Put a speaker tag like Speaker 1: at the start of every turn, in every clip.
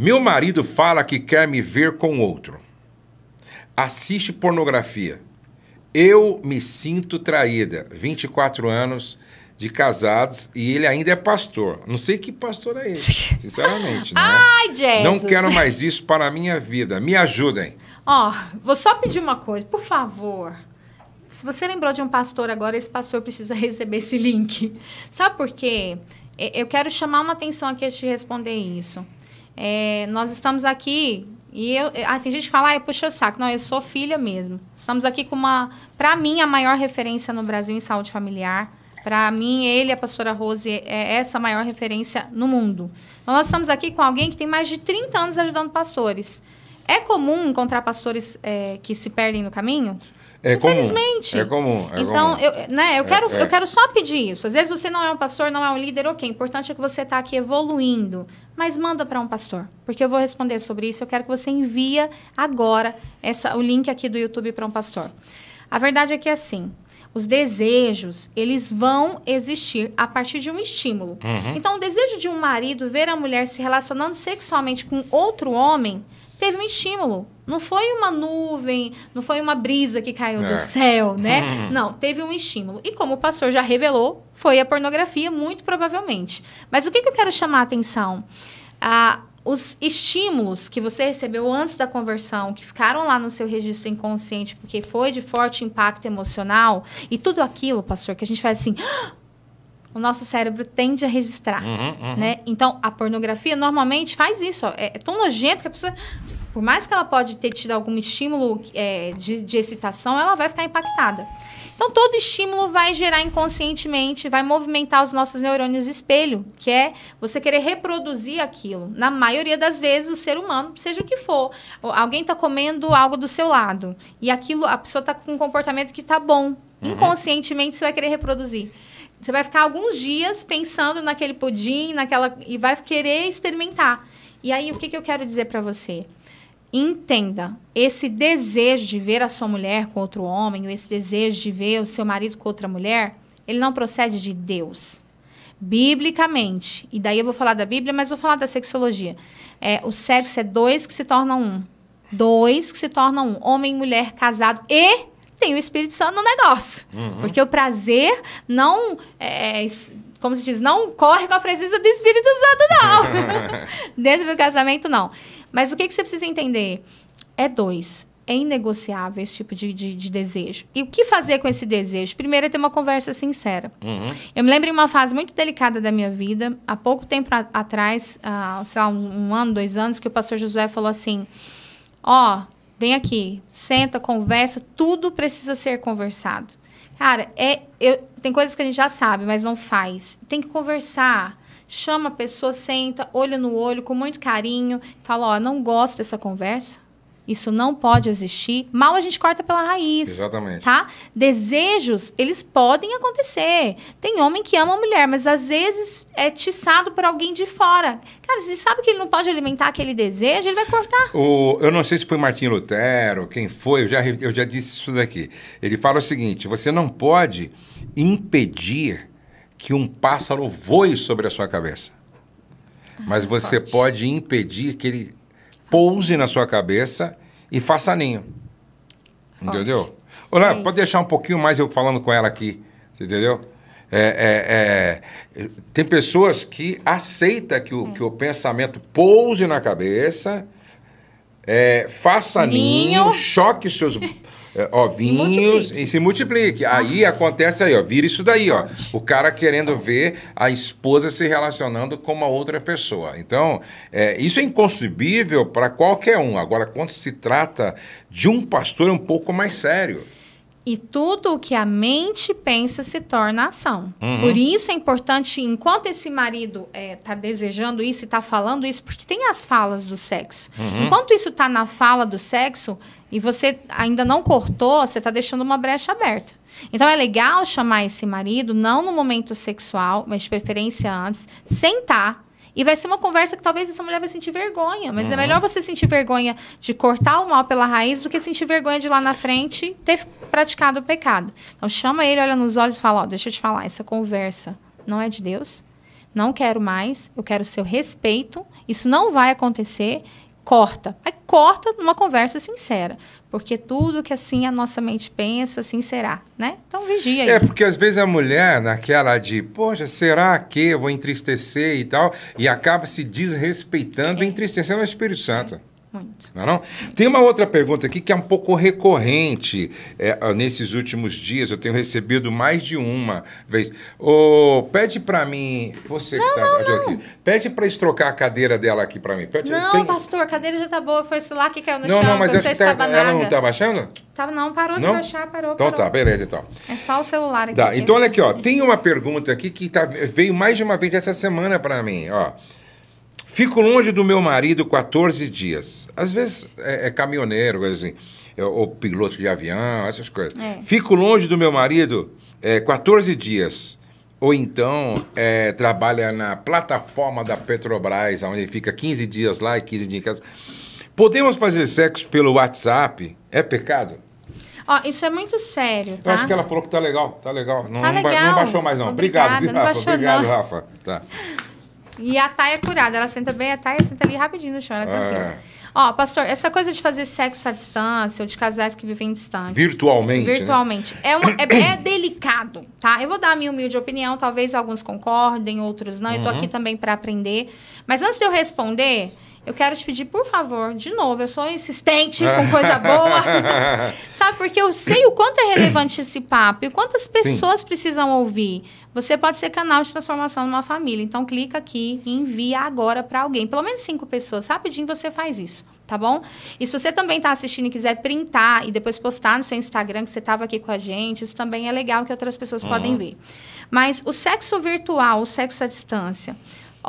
Speaker 1: Meu marido fala que quer me ver com outro. Assiste pornografia. Eu me sinto traída. 24 anos de casados e ele ainda é pastor. Não sei que pastor é esse, sinceramente. né? Ai,
Speaker 2: Jesus. Não quero mais
Speaker 1: isso para a minha vida. Me ajudem.
Speaker 2: Ó, oh, vou só pedir uma coisa, por favor. Se você lembrou de um pastor agora, esse pastor precisa receber esse link. Sabe por quê? Eu quero chamar uma atenção aqui a te responder isso. É, nós estamos aqui e eu, ah, tem gente que fala, ah, puxa saco. Não, eu sou filha mesmo. Estamos aqui com uma, para mim, a maior referência no Brasil em saúde familiar. Para mim, ele, a pastora Rose, é, é essa maior referência no mundo. Então, nós estamos aqui com alguém que tem mais de 30 anos ajudando pastores. É comum encontrar pastores é, que se perdem no caminho?
Speaker 1: É Infelizmente. É comum. É comum. É então, comum. Eu,
Speaker 2: né, eu, é, quero, é, eu quero só pedir isso. Às vezes você não é um pastor, não é um líder, ok. O importante é que você está aqui evoluindo mas manda para um pastor, porque eu vou responder sobre isso. Eu quero que você envia agora essa, o link aqui do YouTube para um pastor. A verdade é que é assim, os desejos, eles vão existir a partir de um estímulo. Uhum. Então, o desejo de um marido ver a mulher se relacionando sexualmente com outro homem teve um estímulo. Não foi uma nuvem, não foi uma brisa que caiu é. do céu, né? não, teve um estímulo. E como o pastor já revelou, foi a pornografia, muito provavelmente. Mas o que, que eu quero chamar a atenção? Ah, os estímulos que você recebeu antes da conversão, que ficaram lá no seu registro inconsciente, porque foi de forte impacto emocional, e tudo aquilo, pastor, que a gente faz assim. Ah! o nosso cérebro tende a registrar, uhum, uhum. né? Então, a pornografia normalmente faz isso. Ó, é, é tão nojento que a pessoa, por mais que ela pode ter tido algum estímulo é, de, de excitação, ela vai ficar impactada. Então, todo estímulo vai gerar inconscientemente, vai movimentar os nossos neurônios espelho, que é você querer reproduzir aquilo. Na maioria das vezes, o ser humano, seja o que for, alguém está comendo algo do seu lado e aquilo, a pessoa está com um comportamento que está bom. Uhum. Inconscientemente, você vai querer reproduzir. Você vai ficar alguns dias pensando naquele pudim, naquela e vai querer experimentar. E aí o que, que eu quero dizer para você? Entenda, esse desejo de ver a sua mulher com outro homem, ou esse desejo de ver o seu marido com outra mulher, ele não procede de Deus. Biblicamente, e daí eu vou falar da Bíblia, mas vou falar da sexologia. É, o sexo é dois que se tornam um. Dois que se tornam um. Homem e mulher casado e tem o Espírito Santo no negócio. Uhum. Porque o prazer não. É, como se diz, não corre com a presença do Espírito Santo, não. Dentro do casamento, não. Mas o que, que você precisa entender? É dois. É inegociável esse tipo de, de, de, desejo. E o que fazer com esse desejo? Primeiro é ter uma conversa sincera. Uhum. Eu me lembro de uma fase muito delicada da minha vida, há pouco tempo a, atrás, uh, sei lá, um, um, ano, dois anos, que o pastor José falou assim: Ó, oh, Vem aqui, senta, conversa, tudo precisa ser conversado. Cara, é, eu, tem coisas que a gente já sabe, mas não faz. Tem que conversar. Chama a pessoa, senta, olho no olho, com muito carinho. Fala, ó, não gosto dessa conversa. Isso não pode existir. Mal a gente corta pela raiz. Exatamente. Tá? Desejos, eles podem acontecer. Tem homem que ama a mulher, mas às vezes é tiçado por alguém de fora. Cara, se sabe que ele não pode alimentar aquele desejo, ele vai cortar.
Speaker 1: O, eu não sei se foi Martinho Lutero, quem foi, eu já, eu já disse isso daqui. Ele fala o seguinte: você não pode impedir que um pássaro voe sobre a sua cabeça. Ah, mas você pode impedir que ele Pouse na sua cabeça e faça ninho. Entendeu? Olá, pode deixar um pouquinho mais eu falando com ela aqui. Entendeu? É, é, é, tem pessoas que aceitam que o, hum. que o pensamento pouse na cabeça, é, faça ninho, ninho choque seus ovinhos é, e, e se multiplique. Nossa. Aí acontece aí, ó, vira isso daí, ó. O cara querendo ver a esposa se relacionando com uma outra pessoa. Então, é, isso é inconcebível para qualquer um. Agora, quando se trata de um pastor, é um pouco mais sério.
Speaker 2: E tudo o que a mente pensa se torna ação. Uhum. Por isso é importante, enquanto esse marido está é, tá desejando isso e está falando isso, porque tem as falas do sexo. Uhum. Enquanto isso está na fala do sexo e você ainda não cortou, você está deixando uma brecha aberta. Então é legal chamar esse marido, não no momento sexual, mas de preferência antes, sentar e vai ser uma conversa que talvez essa mulher vai sentir vergonha. Mas é uhum. é melhor você sentir vergonha de cortar o mal pela raiz do que sentir vergonha de lá na frente ter praticado o pecado. Então chama ele, olha nos olhos e fala: Ó, oh, deixa eu te falar, essa conversa não é de Deus. Não quero mais, eu quero seu respeito. Isso não vai acontecer corta. Aí corta numa conversa sincera. Porque tudo que assim a nossa mente pensa, assim será, né? Então vigia aí. É, porque
Speaker 1: às vezes a mulher, naquela de, poxa, será que eu vou entristecer e tal, e acaba se desrespeitando é. e entristecendo o Espírito Santo. É. Muito. Não, é não? Tem uma outra pergunta aqui que é um pouco recorrente. É, ah, nesses últimos dias eu tenho recebido mais de uma vez. Oh, pede para mim, você não, que tá não, não. aqui, pede para estrocar a cadeira dela aqui para mim. Pede, não, tem... pastor,
Speaker 2: a cadeira já tá boa, foi esse lá que caiu no não, chão. Não, mas eu acho tá, ela não tá baixando? Tava tá, não, parou de baixar, parou. Então tá, parou. tá, beleza então. É só o celular aqui. Tá, então
Speaker 1: olha aqui, ó, é. tem uma pergunta aqui que tá, veio mais de uma vez essa semana para mim, ó. Fico longe do meu marido 14 dias. Às vezes é, é caminhoneiro, assim, é, ou piloto de avião, essas coisas. É. Fico longe do meu marido é, 14 dias. Ou então é, trabalha na plataforma da Petrobras, onde fica 15 dias lá e 15 dias em casa. Podemos fazer sexo pelo WhatsApp? É pecado?
Speaker 2: Ó, isso é muito sério, tá? Eu acho tá? que ela
Speaker 1: falou que tá legal, tá legal. Não, legal. Tá não, ba não baixou mais, não. Obrigada, obrigado, viu, não Rafa? Baixou, Obrigado, não. Rafa. Tá.
Speaker 2: E a Thay é curada. Ela senta bem, a Thay senta ali rapidinho no chão. Ela é ah. tranquila. Ó, pastor, essa coisa de fazer sexo à distância ou de casais que vivem distante.
Speaker 1: Virtualmente. Né? Virtualmente.
Speaker 2: Né? É, uma, é, é, delicado, tá? Eu vou dar a minha humilde opinião, talvez alguns concordem, outros não. Uhum. Eu tô uhum. aqui também para aprender. Mas antes de eu responder, eu quero te pedir, por favor, de novo, eu sou insistente com coisa boa. Sabe, porque eu sei o quanto é relevante esse papo e quantas pessoas Sim. precisam ouvir. Você pode ser canal de transformação numa família. Então, clica aqui e envia agora para alguém. Pelo menos cinco pessoas. Rapidinho você faz isso, tá bom? E se você também está assistindo e quiser printar e depois postar no seu Instagram que você estava aqui com a gente, isso também é legal que outras pessoas uhum. podem ver. Mas o sexo virtual, o sexo à distância.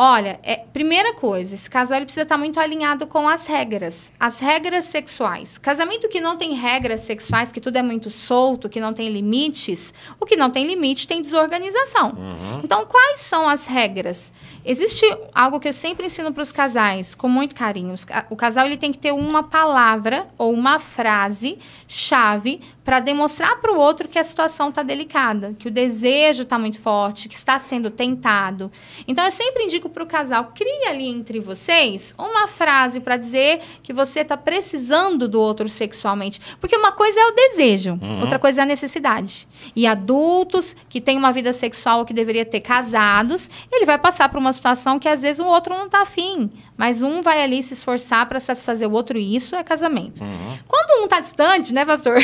Speaker 2: Olha, é, primeira coisa, esse casal ele precisa estar tá muito alinhado com as regras, as regras sexuais. Casamento que não tem regras sexuais, que tudo é muito solto, que não tem limites, o que não tem limite tem desorganização. Uhum. Então, quais são as regras? Existe algo que eu sempre ensino para os casais, com muito carinho. O casal ele tem que ter uma palavra ou uma frase chave para demonstrar para o outro que a situação está delicada, que o desejo está muito forte, que está sendo tentado. Então eu sempre indico para o casal cria ali entre vocês uma frase para dizer que você está precisando do outro sexualmente, porque uma coisa é o desejo, uhum. outra coisa é a necessidade. E adultos que têm uma vida sexual que deveria ter casados, ele vai passar por uma situação que às vezes o outro não está afim, mas um vai ali se esforçar para satisfazer o outro e isso é casamento. Uhum. Quando um está distante, né, pastor?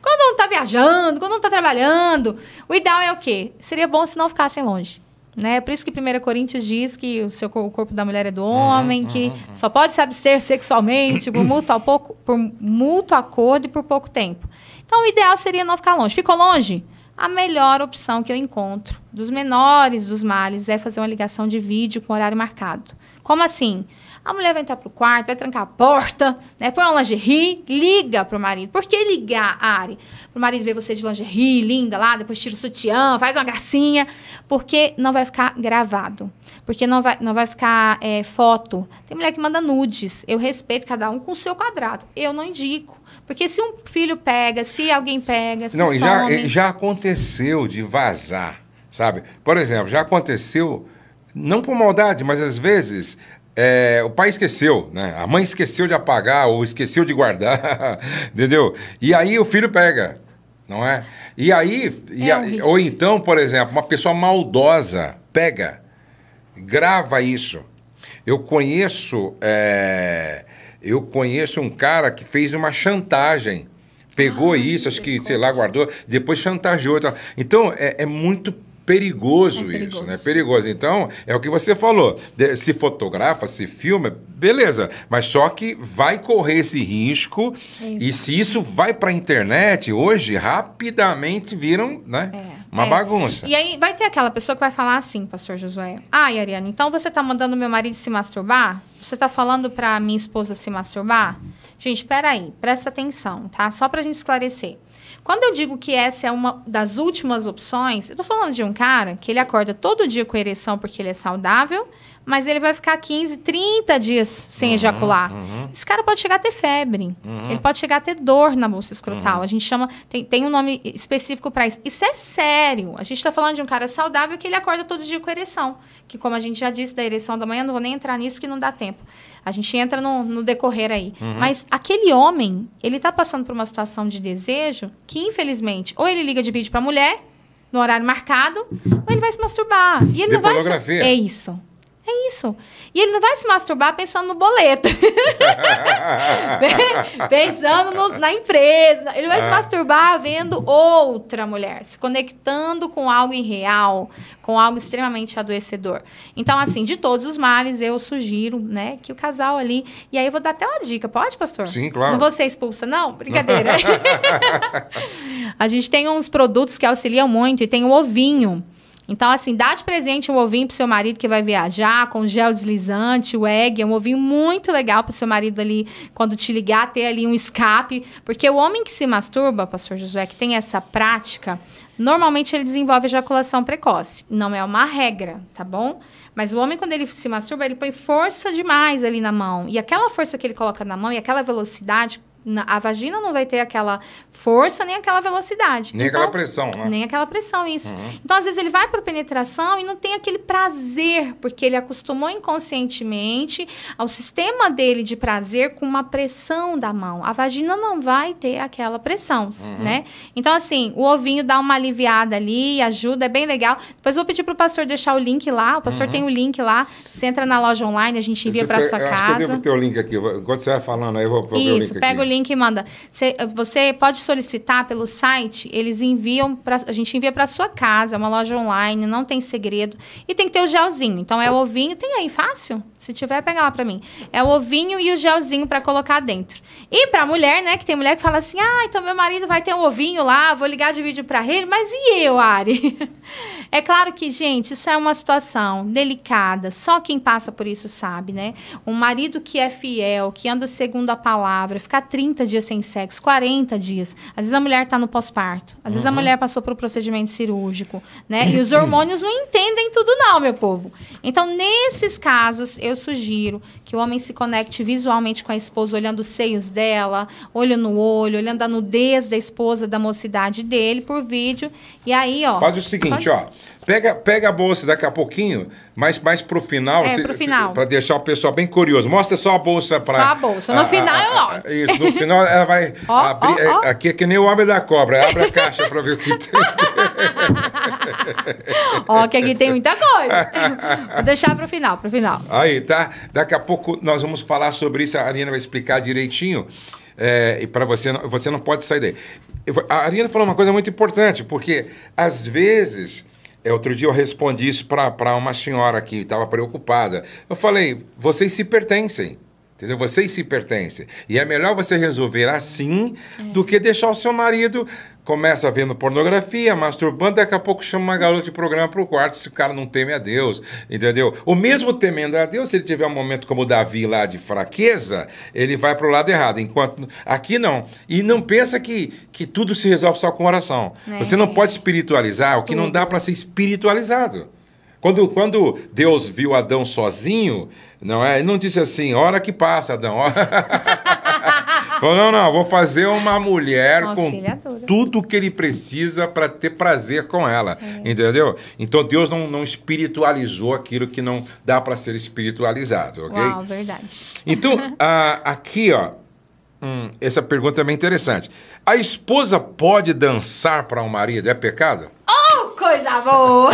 Speaker 2: quando não tá viajando, quando não tá trabalhando, o ideal é o quê? Seria bom se não ficassem longe. Né? Por isso que 1 Coríntios diz que o, seu, o corpo da mulher é do uhum, homem, uhum, que uhum. só pode se abster sexualmente por muito pouco, por muito acordo e por pouco tempo. Então, o ideal seria não ficar longe. Ficou longe? A melhor opção que eu encontro dos menores dos males é fazer uma ligação de vídeo com horário marcado. Como assim? A mulher vai entrar pro quarto, vai trancar a porta, né? Põe uma lingerie, liga pro marido. Por que ligar, Ari? Pro marido ver você de lingerie, linda lá, depois tira o sutiã, faz uma gracinha. Porque não vai ficar gravado. Porque não vai, não vai ficar é, foto. Tem mulher que manda nudes. Eu respeito cada um com o seu quadrado. Eu não indico. Porque se um filho pega, se alguém pega, se Não, some... já, já
Speaker 1: aconteceu de vazar, sabe? Por exemplo, já aconteceu não por maldade, mas às vezes é, o pai esqueceu, né? A mãe esqueceu de apagar ou esqueceu de guardar, entendeu? E aí o filho pega, não é? E aí, e é um ou então, por exemplo, uma pessoa maldosa pega, grava isso. Eu conheço, é, eu conheço um cara que fez uma chantagem, pegou ah, isso, acho que sei lá guardou, depois chantageou. Então é, é muito perigoso, é perigoso, isso, né? Perigoso. Então, é o que você falou. se fotografa, se filma, beleza. Mas só que vai correr esse risco. É e se isso vai para a internet, hoje, rapidamente viram, né? É. Uma é. bagunça. E
Speaker 2: aí vai ter aquela pessoa que vai falar assim, pastor Josué. Ai, Ariane, então você tá mandando meu marido se masturbar? Você tá falando para minha esposa se masturbar? Gente, peraí, presta atenção, tá? Só pra gente esclarecer. Quando eu digo que essa é uma das últimas opções, eu tô falando de um cara que ele acorda todo dia com ereção porque ele é saudável, mas ele vai ficar 15, 30 dias sem uhum, ejacular. Uhum. Esse cara pode chegar a ter febre, uhum. ele pode chegar a ter dor na bolsa escrotal. Uhum. A gente chama, tem, tem um nome específico para isso. Isso é sério. A gente está falando de um cara saudável que ele acorda todo dia com ereção. Que, como a gente já disse, da ereção da manhã, não vou nem entrar nisso que não dá tempo. A gente entra no, no decorrer aí. Uhum. Mas aquele homem, ele está passando por uma situação de desejo que, infelizmente, ou ele liga de vídeo para a mulher, no horário marcado, ou ele vai se masturbar. E ele de não vai. É isso. É isso. E ele não vai se masturbar pensando no boleto.
Speaker 1: pensando no, na
Speaker 2: empresa. Ele vai ah. se é. masturbar vendo outra mulher, se conectando com algo irreal, com algo extremamente adoecedor. Então, assim, de todos os males, eu sugiro, né, que o casal ali. E aí eu vou dar até uma dica, pode, pastor? Sim, claro. Não vou ser expulsa, não? Brincadeira. a gente tem uns produtos que auxiliam muito e tem o ovinho. Então, assim, dá de presente um ovinho pro seu marido que vai viajar, com gel deslizante, o egg, é um ovinho muito legal pro seu marido ali, quando te ligar, ter ali um escape. Porque o homem que se masturba, pastor Josué, que tem essa prática, normalmente ele desenvolve ejaculação precoce. Não é uma regra, tá bom? Mas o homem, quando ele se masturba, ele põe força demais ali na mão. E aquela força que ele coloca na mão e aquela velocidade a vagina não vai ter aquela força nem aquela velocidade. Nem então, aquela pressão, né? Nem aquela pressão, isso. Uhum. Então, às vezes, ele vai para penetração e não tem aquele prazer, porque ele acostumou inconscientemente ao sistema dele de prazer com uma pressão da mão. A vagina não vai ter aquela pressão, uhum. né? Então, assim, o ovinho dá uma aliviada ali, ajuda, é bem legal. Depois vou pedir para o pastor deixar o link lá. O pastor uhum. tem o link lá. Você entra na loja online, a gente envia para sua eu casa. eu devo
Speaker 1: ter o link aqui. Enquanto você vai falando, aí eu vou, vou isso, o link pega aqui. o
Speaker 2: link link e manda. Cê, você pode solicitar pelo site, eles enviam, para a gente envia para sua casa, é uma loja online, não tem segredo. E tem que ter o gelzinho. Então é o ovinho, tem aí fácil? Se tiver, pega lá para mim. É o ovinho e o gelzinho para colocar dentro. E para mulher, né, que tem mulher que fala assim: "Ah, então meu marido vai ter um ovinho lá, vou ligar de vídeo para ele". Mas e eu, Ari? É claro que, gente, isso é uma situação delicada, só quem passa por isso sabe, né? Um marido que é fiel, que anda segundo a palavra, ficar 30 dias sem sexo, 40 dias. Às vezes a mulher está no pós-parto, às uhum. vezes a uhum. mulher passou por um procedimento cirúrgico, né? E os hormônios não entendem tudo, não, meu povo. Então, nesses casos, eu sugiro que o homem se conecte visualmente com a esposa, olhando os seios dela, olho no olho, olhando a nudez da esposa, da mocidade dele por vídeo. E aí, ó. Faz o seguinte, ó.
Speaker 1: Pega, pega a bolsa daqui a pouquinho, mas mais pro final. É, final. Para deixar o pessoal bem curioso. Mostra só a bolsa para. Só a bolsa. No a, final eu
Speaker 2: mostro. Isso, no final
Speaker 1: ela vai oh, abrir. Oh, oh. Aqui é que nem o homem da cobra. Abre a caixa para ver o que tem. Ó, que
Speaker 2: aqui tem muita coisa. Vou deixar pro final, pro final.
Speaker 1: Aí, tá? Daqui a pouco nós vamos falar sobre isso. A Arina vai explicar direitinho. É, e para você, você não pode sair daí. A Ariana falou uma coisa muito importante, porque às vezes é, outro dia eu respondi isso para uma senhora que estava preocupada. Eu falei, vocês se pertencem. Entendeu? Vocês se pertencem. E é melhor você resolver assim é. do que deixar o seu marido começa vendo pornografia, masturbando, daqui a pouco chama uma garota de programa para o quarto se o cara não teme a Deus, entendeu? O mesmo temendo a Deus, se ele tiver um momento como o Davi lá de fraqueza, ele vai para o lado errado, enquanto aqui não. E não pensa que, que tudo se resolve só com oração. É. Você não pode espiritualizar o que não dá para ser espiritualizado. Quando, quando Deus viu Adão sozinho, não é? Ele não disse assim, hora que passa, Adão. Falou, não, não, vou fazer uma mulher com tudo que ele precisa para ter prazer com ela. É. Entendeu? Então Deus não, não espiritualizou aquilo que não dá para ser espiritualizado, ok? Uau, verdade. Então, aqui, ó, hum, essa pergunta é bem interessante. A esposa pode dançar para o um marido? É pecado?
Speaker 2: Oh, coisa boa!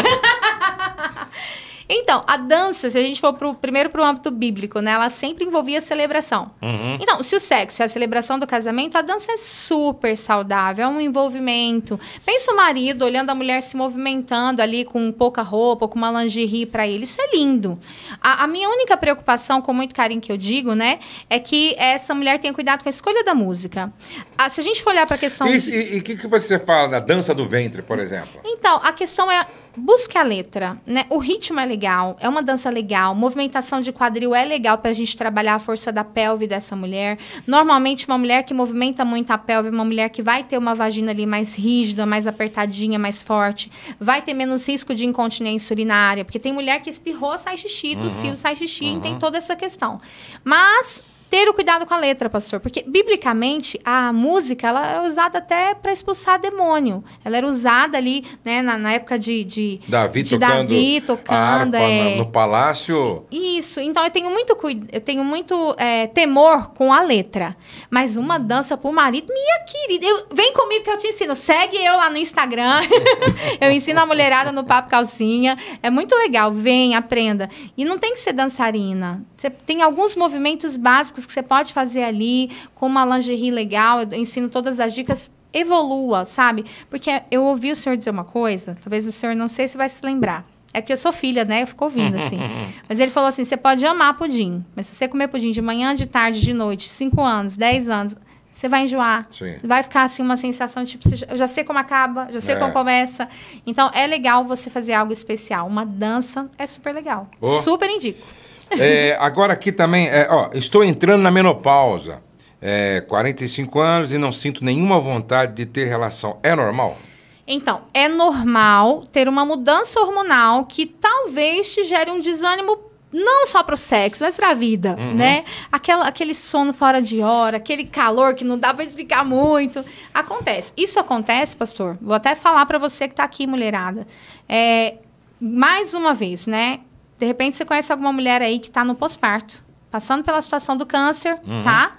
Speaker 2: Então, a dança, se a gente for pro, primeiro para o âmbito bíblico, né? Ela sempre envolvia celebração. Uhum. Então, se o sexo é a celebração do casamento, a dança é super saudável, é um envolvimento. Pensa o marido olhando a mulher se movimentando ali com pouca roupa, com uma lingerie para ele. Isso é lindo. A, a, minha única preocupação, com muito carinho que eu digo, né? É que essa mulher tenha cuidado com a escolha da música. Ah, se a gente for olhar para a questão... E
Speaker 1: o que, que você fala da dança do ventre, por exemplo?
Speaker 2: Então, a questão é busque a letra, né? O ritmo é legal, é uma dança legal, movimentação de quadril é legal para a gente trabalhar a força da pelve dessa mulher. Normalmente uma mulher que movimenta muito a pelve, uma mulher que vai ter uma vagina ali mais rígida, mais apertadinha, mais forte, vai ter menos risco de incontinência urinária, porque tem mulher que espirrou, sai xixi, uhum. tossiu, uhum. sai xixi, uhum. tem toda essa questão. Mas ter o cuidado com a letra, pastor, porque biblicamente a música ela era usada até para expulsar demônio. Ela era usada ali, né, na, na época de, de Davi de tocando, Davi, tocando harpa, é... no
Speaker 1: palácio.
Speaker 2: Isso. Então eu tenho muito eu tenho muito é, temor com a letra, mas uma hum. dança pro marido, minha querida, eu, vem comigo que eu te ensino. Segue eu lá no Instagram. eu ensino a mulherada no papo calcinha. É muito legal, vem, aprenda. E não tem que ser dançarina. Você tem alguns movimentos básicos que você pode fazer ali, com uma lingerie legal, eu ensino todas as dicas. Evolua, sabe? Porque eu ouvi o senhor dizer uma coisa, talvez o senhor não sei se vai se lembrar. É porque eu sou filha, né? Eu fico ouvindo, assim. mas ele falou assim: você pode amar pudim, mas se você comer pudim de manhã, de tarde, de noite, 5 anos, 10 anos, você vai enjoar. Sim. Vai ficar assim uma sensação de tipo, eu já sei como acaba, já sei é. como começa. Então é legal você fazer algo especial. Uma dança é super legal. Oh. Super indico.
Speaker 1: É, agora aqui também, é, ó, estou entrando na menopausa. É, 45 anos e não sinto nenhuma vontade de ter relação. É normal?
Speaker 2: Então, é normal ter uma mudança hormonal que talvez te gere um desânimo não só para o sexo, mas para a vida, uhum. né? Aquela, aquele sono fora de hora, aquele calor que não dá para explicar muito. Acontece. Isso acontece, pastor. Vou até falar para você que está aqui, mulherada. É, mais uma vez, né? De repente você conhece alguma mulher aí que está no pós-parto, passando pela situação do câncer, uhum. tá?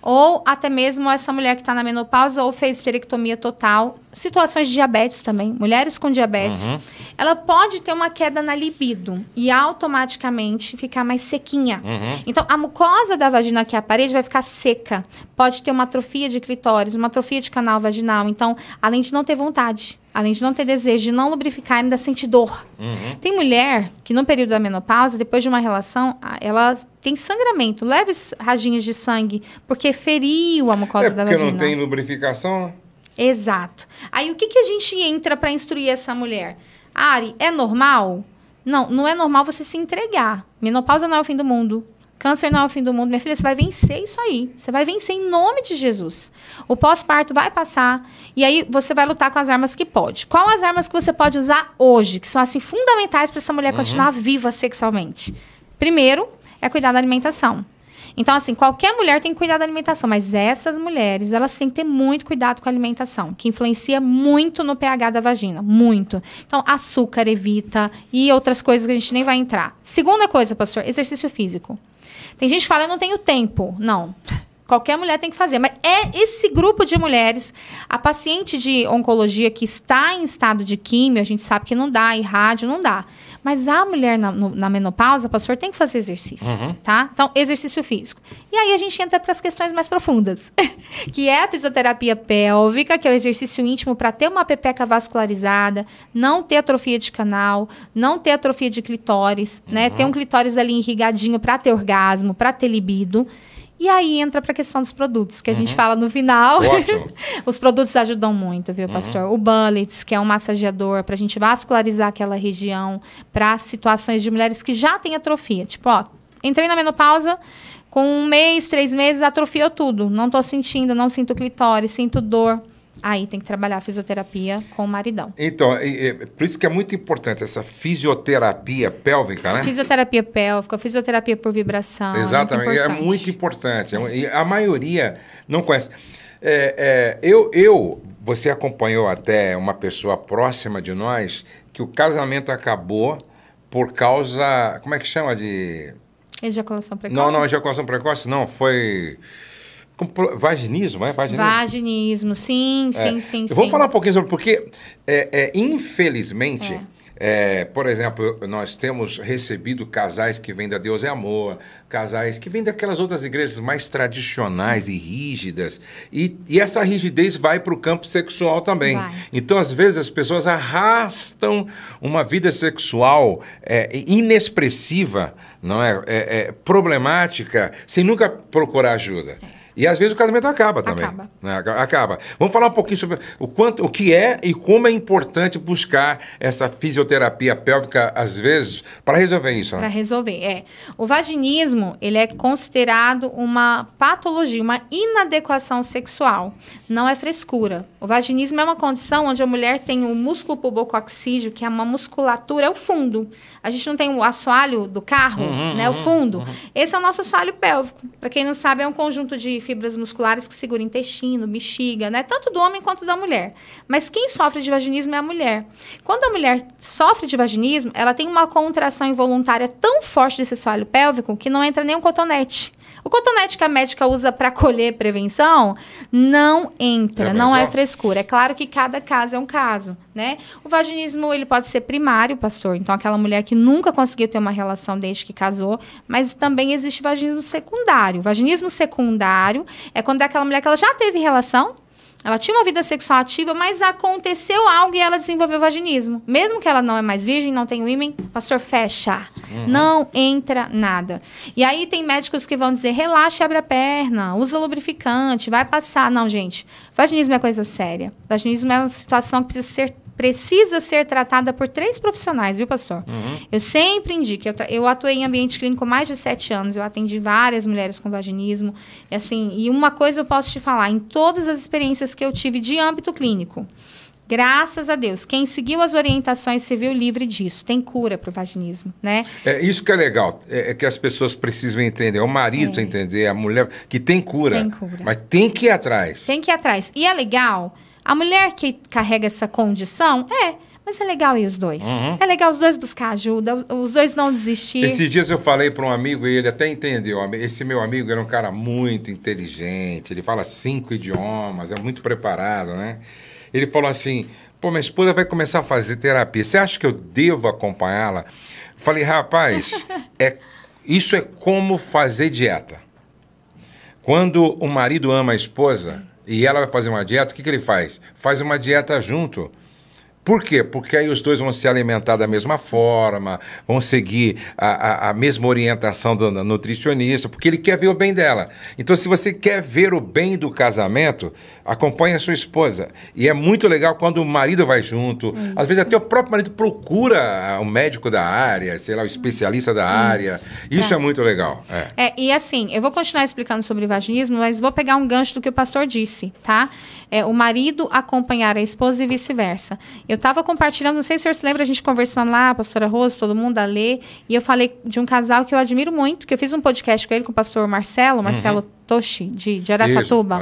Speaker 2: Ou até mesmo essa mulher que está na menopausa ou fez esterectomia total. Situações de diabetes também, mulheres com diabetes. Uhum. Ela pode ter uma queda na libido e automaticamente ficar mais sequinha. Uhum. Então, a mucosa da vagina, que é a parede, vai ficar seca. Pode ter uma atrofia de clitóris, uma atrofia de canal vaginal. Então, além de não ter vontade. Além de não ter desejo, de não lubrificar, ainda sente dor. Uhum. Tem mulher que, no período da menopausa, depois de uma relação, ela tem sangramento, leves radinhas de sangue, porque feriu a mucosa é da vagina. Porque não tem
Speaker 1: lubrificação? Né?
Speaker 2: Exato. Aí o que, que a gente entra para instruir essa mulher? Ari, é normal? Não, não é normal você se entregar. Menopausa não é o fim do mundo. Câncer não é o fim do mundo. Minha filha, você vai vencer isso aí. Você vai vencer em nome de Jesus. O pós-parto vai passar e aí você vai lutar com as armas que pode. Qual as armas que você pode usar hoje, que são assim fundamentais para essa mulher uhum. continuar viva sexualmente? Primeiro, é cuidar da alimentação. Então, assim, qualquer mulher tem que cuidar da alimentação, mas essas mulheres, elas têm que ter muito cuidado com a alimentação, que influencia muito no pH da vagina, muito. Então, açúcar evita e outras coisas que a gente nem vai entrar. Segunda coisa, pastor, exercício físico. Tem gente que fala, eu não tenho tempo. Não. Qualquer mulher tem que fazer. Mas é esse grupo de mulheres, a paciente de oncologia que está em estado de químio, a gente sabe que não dá, e rádio não dá. Mas a mulher na, no, na menopausa, pastor, tem que fazer exercício, uhum. tá? Então, exercício físico. E aí a gente entra para as questões mais profundas, que é a fisioterapia pélvica, que é o exercício íntimo para ter uma pepeca vascularizada, não ter atrofia de canal, não ter atrofia de clitóris, né? uhum. né? Ter um clitóris ali irrigadinho para ter orgasmo, para ter libido. E aí entra para a questão dos produtos, que a uhum. gente fala no final. Os produtos ajudam muito, viu, pastor? Uhum. O Bullets, que é um massageador para a gente vascularizar aquela região para situações de mulheres que já têm atrofia. Tipo, ó, entrei na menopausa, com um mês, três meses, atrofiou tudo. Não estou sentindo, não sinto clitóris, sinto dor aí tem que trabalhar a fisioterapia com o maridão.
Speaker 1: Então, por isso que é muito importante essa fisioterapia pélvica, né?
Speaker 2: Fisioterapia pélvica, fisioterapia por vibração. É Exatamente, é
Speaker 1: muito importante. É muito importante. a maioria não conhece. É, é, eu, eu, você acompanhou até uma pessoa próxima de nós que o casamento acabou por causa. Como é que chama de.
Speaker 2: Ejaculação precoce? Não, não,
Speaker 1: ejaculação precoce não, foi. Vaginismo, é? Vaginismo,
Speaker 2: Vaginismo sim, sim, é. sim. Vou falar um
Speaker 1: pouquinho sobre. Porque, é, é infelizmente. É. é, por exemplo, nós temos recebido casais que vêm da Deus é Amor, casais que vêm daquelas outras igrejas mais tradicionais e rígidas. E, e essa rigidez vai para o campo sexual também. Vai. Então, às vezes, as pessoas arrastam uma vida sexual é, inexpressiva, não é? é? é problemática, sem nunca procurar ajuda. É. E às vezes o casamento acaba também. Acaba. Né? Acaba. Vamos falar um pouquinho sobre o, quanto, o que é e como é importante buscar essa fisioterapia pélvica, às vezes, para resolver isso. Né? Para
Speaker 2: resolver, é. O vaginismo, ele é considerado uma patologia, uma inadequação sexual. Não é frescura. O vaginismo é uma condição onde a mulher tem o um músculo pubococcígeo, que é uma musculatura, é o fundo. A gente não tem o assoalho do carro, uhum, né? O uhum, fundo. Uhum. Esse é o nosso assoalho pélvico. Para quem não sabe, é um conjunto de fibras musculares que segura intestino, bexiga, né? Tanto do homem quanto da mulher. Mas quem sofre de vaginismo é a mulher. Quando a mulher sofre de vaginismo, ela tem uma contração involuntária tão forte desse assoalho pélvico que não entra nem um cotonete. O cotonete que a médica usa para colher prevenção não entra, é não é frescura. É claro que cada caso é um caso, né? O vaginismo, ele pode ser primário, pastor. Então, aquela mulher que nunca conseguiu ter uma relação desde que casou, mas também existe vaginismo secundário. O vaginismo secundário é quando é aquela mulher que ela já teve relação, ela tinha uma vida sexual ativa, mas aconteceu algo e ela desenvolveu vaginismo. Mesmo que ela não é mais virgem, não tem ímen, pastor, fecha. Uhum. Não entra nada. E aí tem médicos que vão dizer, relaxa, abre a perna, usa lubrificante, vai passar. Não, gente, vaginismo é coisa séria. Vaginismo é uma situação que precisa ser precisa ser tratada por três profissionais, viu, pastor? Uhum. Eu sempre indico, eu, eu, atuei em ambiente clínico mais de sete anos, eu atendi várias mulheres com vaginismo, e assim, e uma coisa eu posso te falar, em todas as experiências que eu tive de âmbito clínico, Graças a Deus. Quem seguiu as orientações se viu livre disso. Tem cura para o vaginismo, né?
Speaker 1: É isso que é legal, é, é que as pessoas precisam entender. É o marido é. entender, é a mulher, que tem cura, tem cura. Mas tem que ir atrás.
Speaker 2: Tem que ir atrás. E é legal a mulher que carrega essa condição é. Mas é legal ir os dois. Uhum. É legal os dois buscar ajuda, os dois não desistir. Esses
Speaker 1: dias eu falei para um amigo e ele até entendeu. Esse meu amigo era um cara muito inteligente, ele fala cinco idiomas, é muito preparado, né? Ele falou assim: pô, minha esposa vai começar a fazer terapia. Você acha que eu devo acompanhá-la? Falei, rapaz, é, isso é como fazer dieta. Quando o marido ama a esposa e ela vai fazer uma dieta, o que, que ele faz? Faz uma dieta junto. Por quê? Porque aí os dois vão se alimentar da mesma forma, vão seguir a, a, a mesma orientação do nutricionista, porque ele quer ver o bem dela. Então, se você quer ver o bem do casamento, acompanhe a sua esposa. E é muito legal quando o marido vai junto. Isso. Às vezes até o próprio marido procura ah, o médico da área, sei lá, o especialista da área. Isso, Isso é. é. muito legal.
Speaker 2: É. é. e assim, eu vou continuar explicando sobre vaginismo, mas vou pegar um gancho do que o pastor disse, tá? É, o marido acompanhar a esposa e vice-versa. Eu eu estava compartilhando, não sei se o senhor se lembra, a gente conversando lá, a pastora Rosa, todo mundo, a Lê, e eu falei de um casal que eu admiro muito, que eu fiz um podcast com ele, com o pastor Marcelo, Marcelo uhum. Toshi, de, de Araçatuba.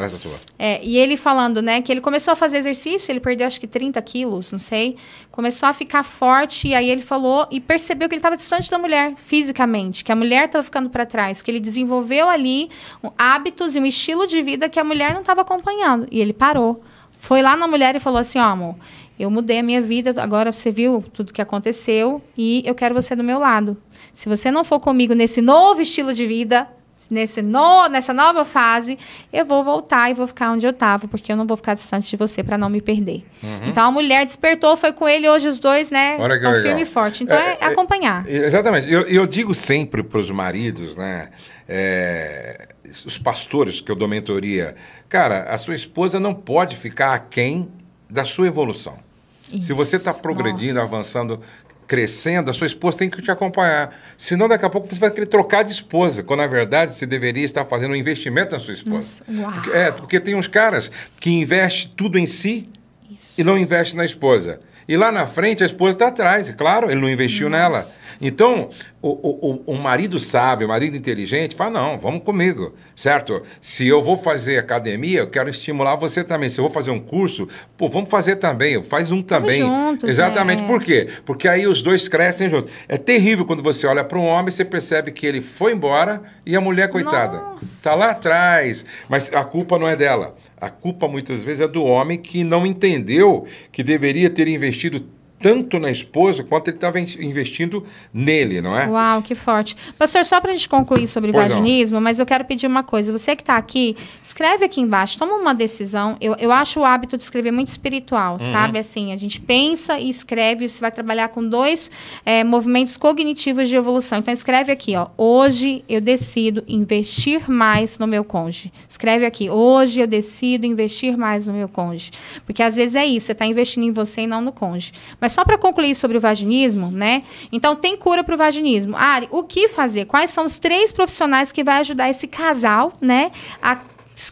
Speaker 2: É, e ele falando, né, que ele começou a fazer exercício, ele perdeu acho que 30 quilos, não sei. Começou a ficar forte, e aí ele falou e percebeu que ele estava distante da mulher fisicamente, que a mulher estava ficando para trás, que ele desenvolveu ali um, hábitos e um estilo de vida que a mulher não estava acompanhando. E ele parou. Foi lá na mulher e falou assim: ó, amor, eu mudei a minha vida, agora você viu tudo que aconteceu e eu quero você do meu lado. Se você não for comigo nesse novo estilo de vida, nesse no, nessa nova fase, eu vou voltar e vou ficar onde eu estava, porque eu não vou ficar distante de você para não me perder. Uhum. Então a mulher despertou, foi com ele, hoje os dois, né? Olha que firme e forte. Então é, é, é acompanhar. É, exatamente. Eu, eu
Speaker 1: digo sempre para os maridos, né? É, os pastores que eu dou mentoria, cara, a sua esposa não pode ficar aquém da sua evolução. Isso. Se você está progredindo, Nossa. avançando, crescendo, a sua esposa tem que te acompanhar. Senão, daqui a pouco você vai querer trocar de esposa, quando na verdade você deveria estar fazendo um investimento na sua esposa. Porque, é, porque tem uns caras que investem tudo em si Isso. e não investem na esposa. E lá na frente a esposa está atrás, é claro, ele não investiu nela. Então, o, o, o, marido sabe, o marido inteligente, fala: não, vamos comigo, certo? Se eu vou fazer academia, eu quero estimular você também. Se eu vou fazer um curso, pô, vamos fazer também, faz um também. juntos, Exatamente. É. Por quê? Porque aí os dois crescem juntos. É terrível quando você olha para um homem, você percebe que ele foi embora e a mulher, coitada, Nossa. tá lá atrás. Mas a culpa não é dela. A culpa muitas vezes é do homem que não entendeu que deveria ter investido tanto na esposa quanto ele estava investindo nele, não é?
Speaker 2: Uau, que forte. Pastor, só para a gente concluir sobre pois vaginismo, não. mas eu quero pedir uma coisa. Você que está aqui, escreve aqui embaixo, toma uma decisão. Eu, eu acho o hábito de escrever muito espiritual, uhum. sabe? Assim, a gente pensa e escreve. Você vai trabalhar com dois é, movimentos cognitivos de evolução. Então, escreve aqui, ó. Hoje eu decido investir mais no meu cônjuge. Escreve aqui. Hoje eu decido investir mais no meu cônjuge. Porque às vezes é isso. Você está investindo em você e não no cônjuge. Mas só para concluir sobre o vaginismo, né? Então tem cura para o vaginismo. Ari, o que fazer? Quais são os três profissionais que vai ajudar esse casal, né, a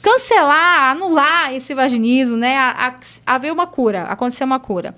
Speaker 2: cancelar, anular esse vaginismo, né, a, a haver uma cura, acontecer uma cura?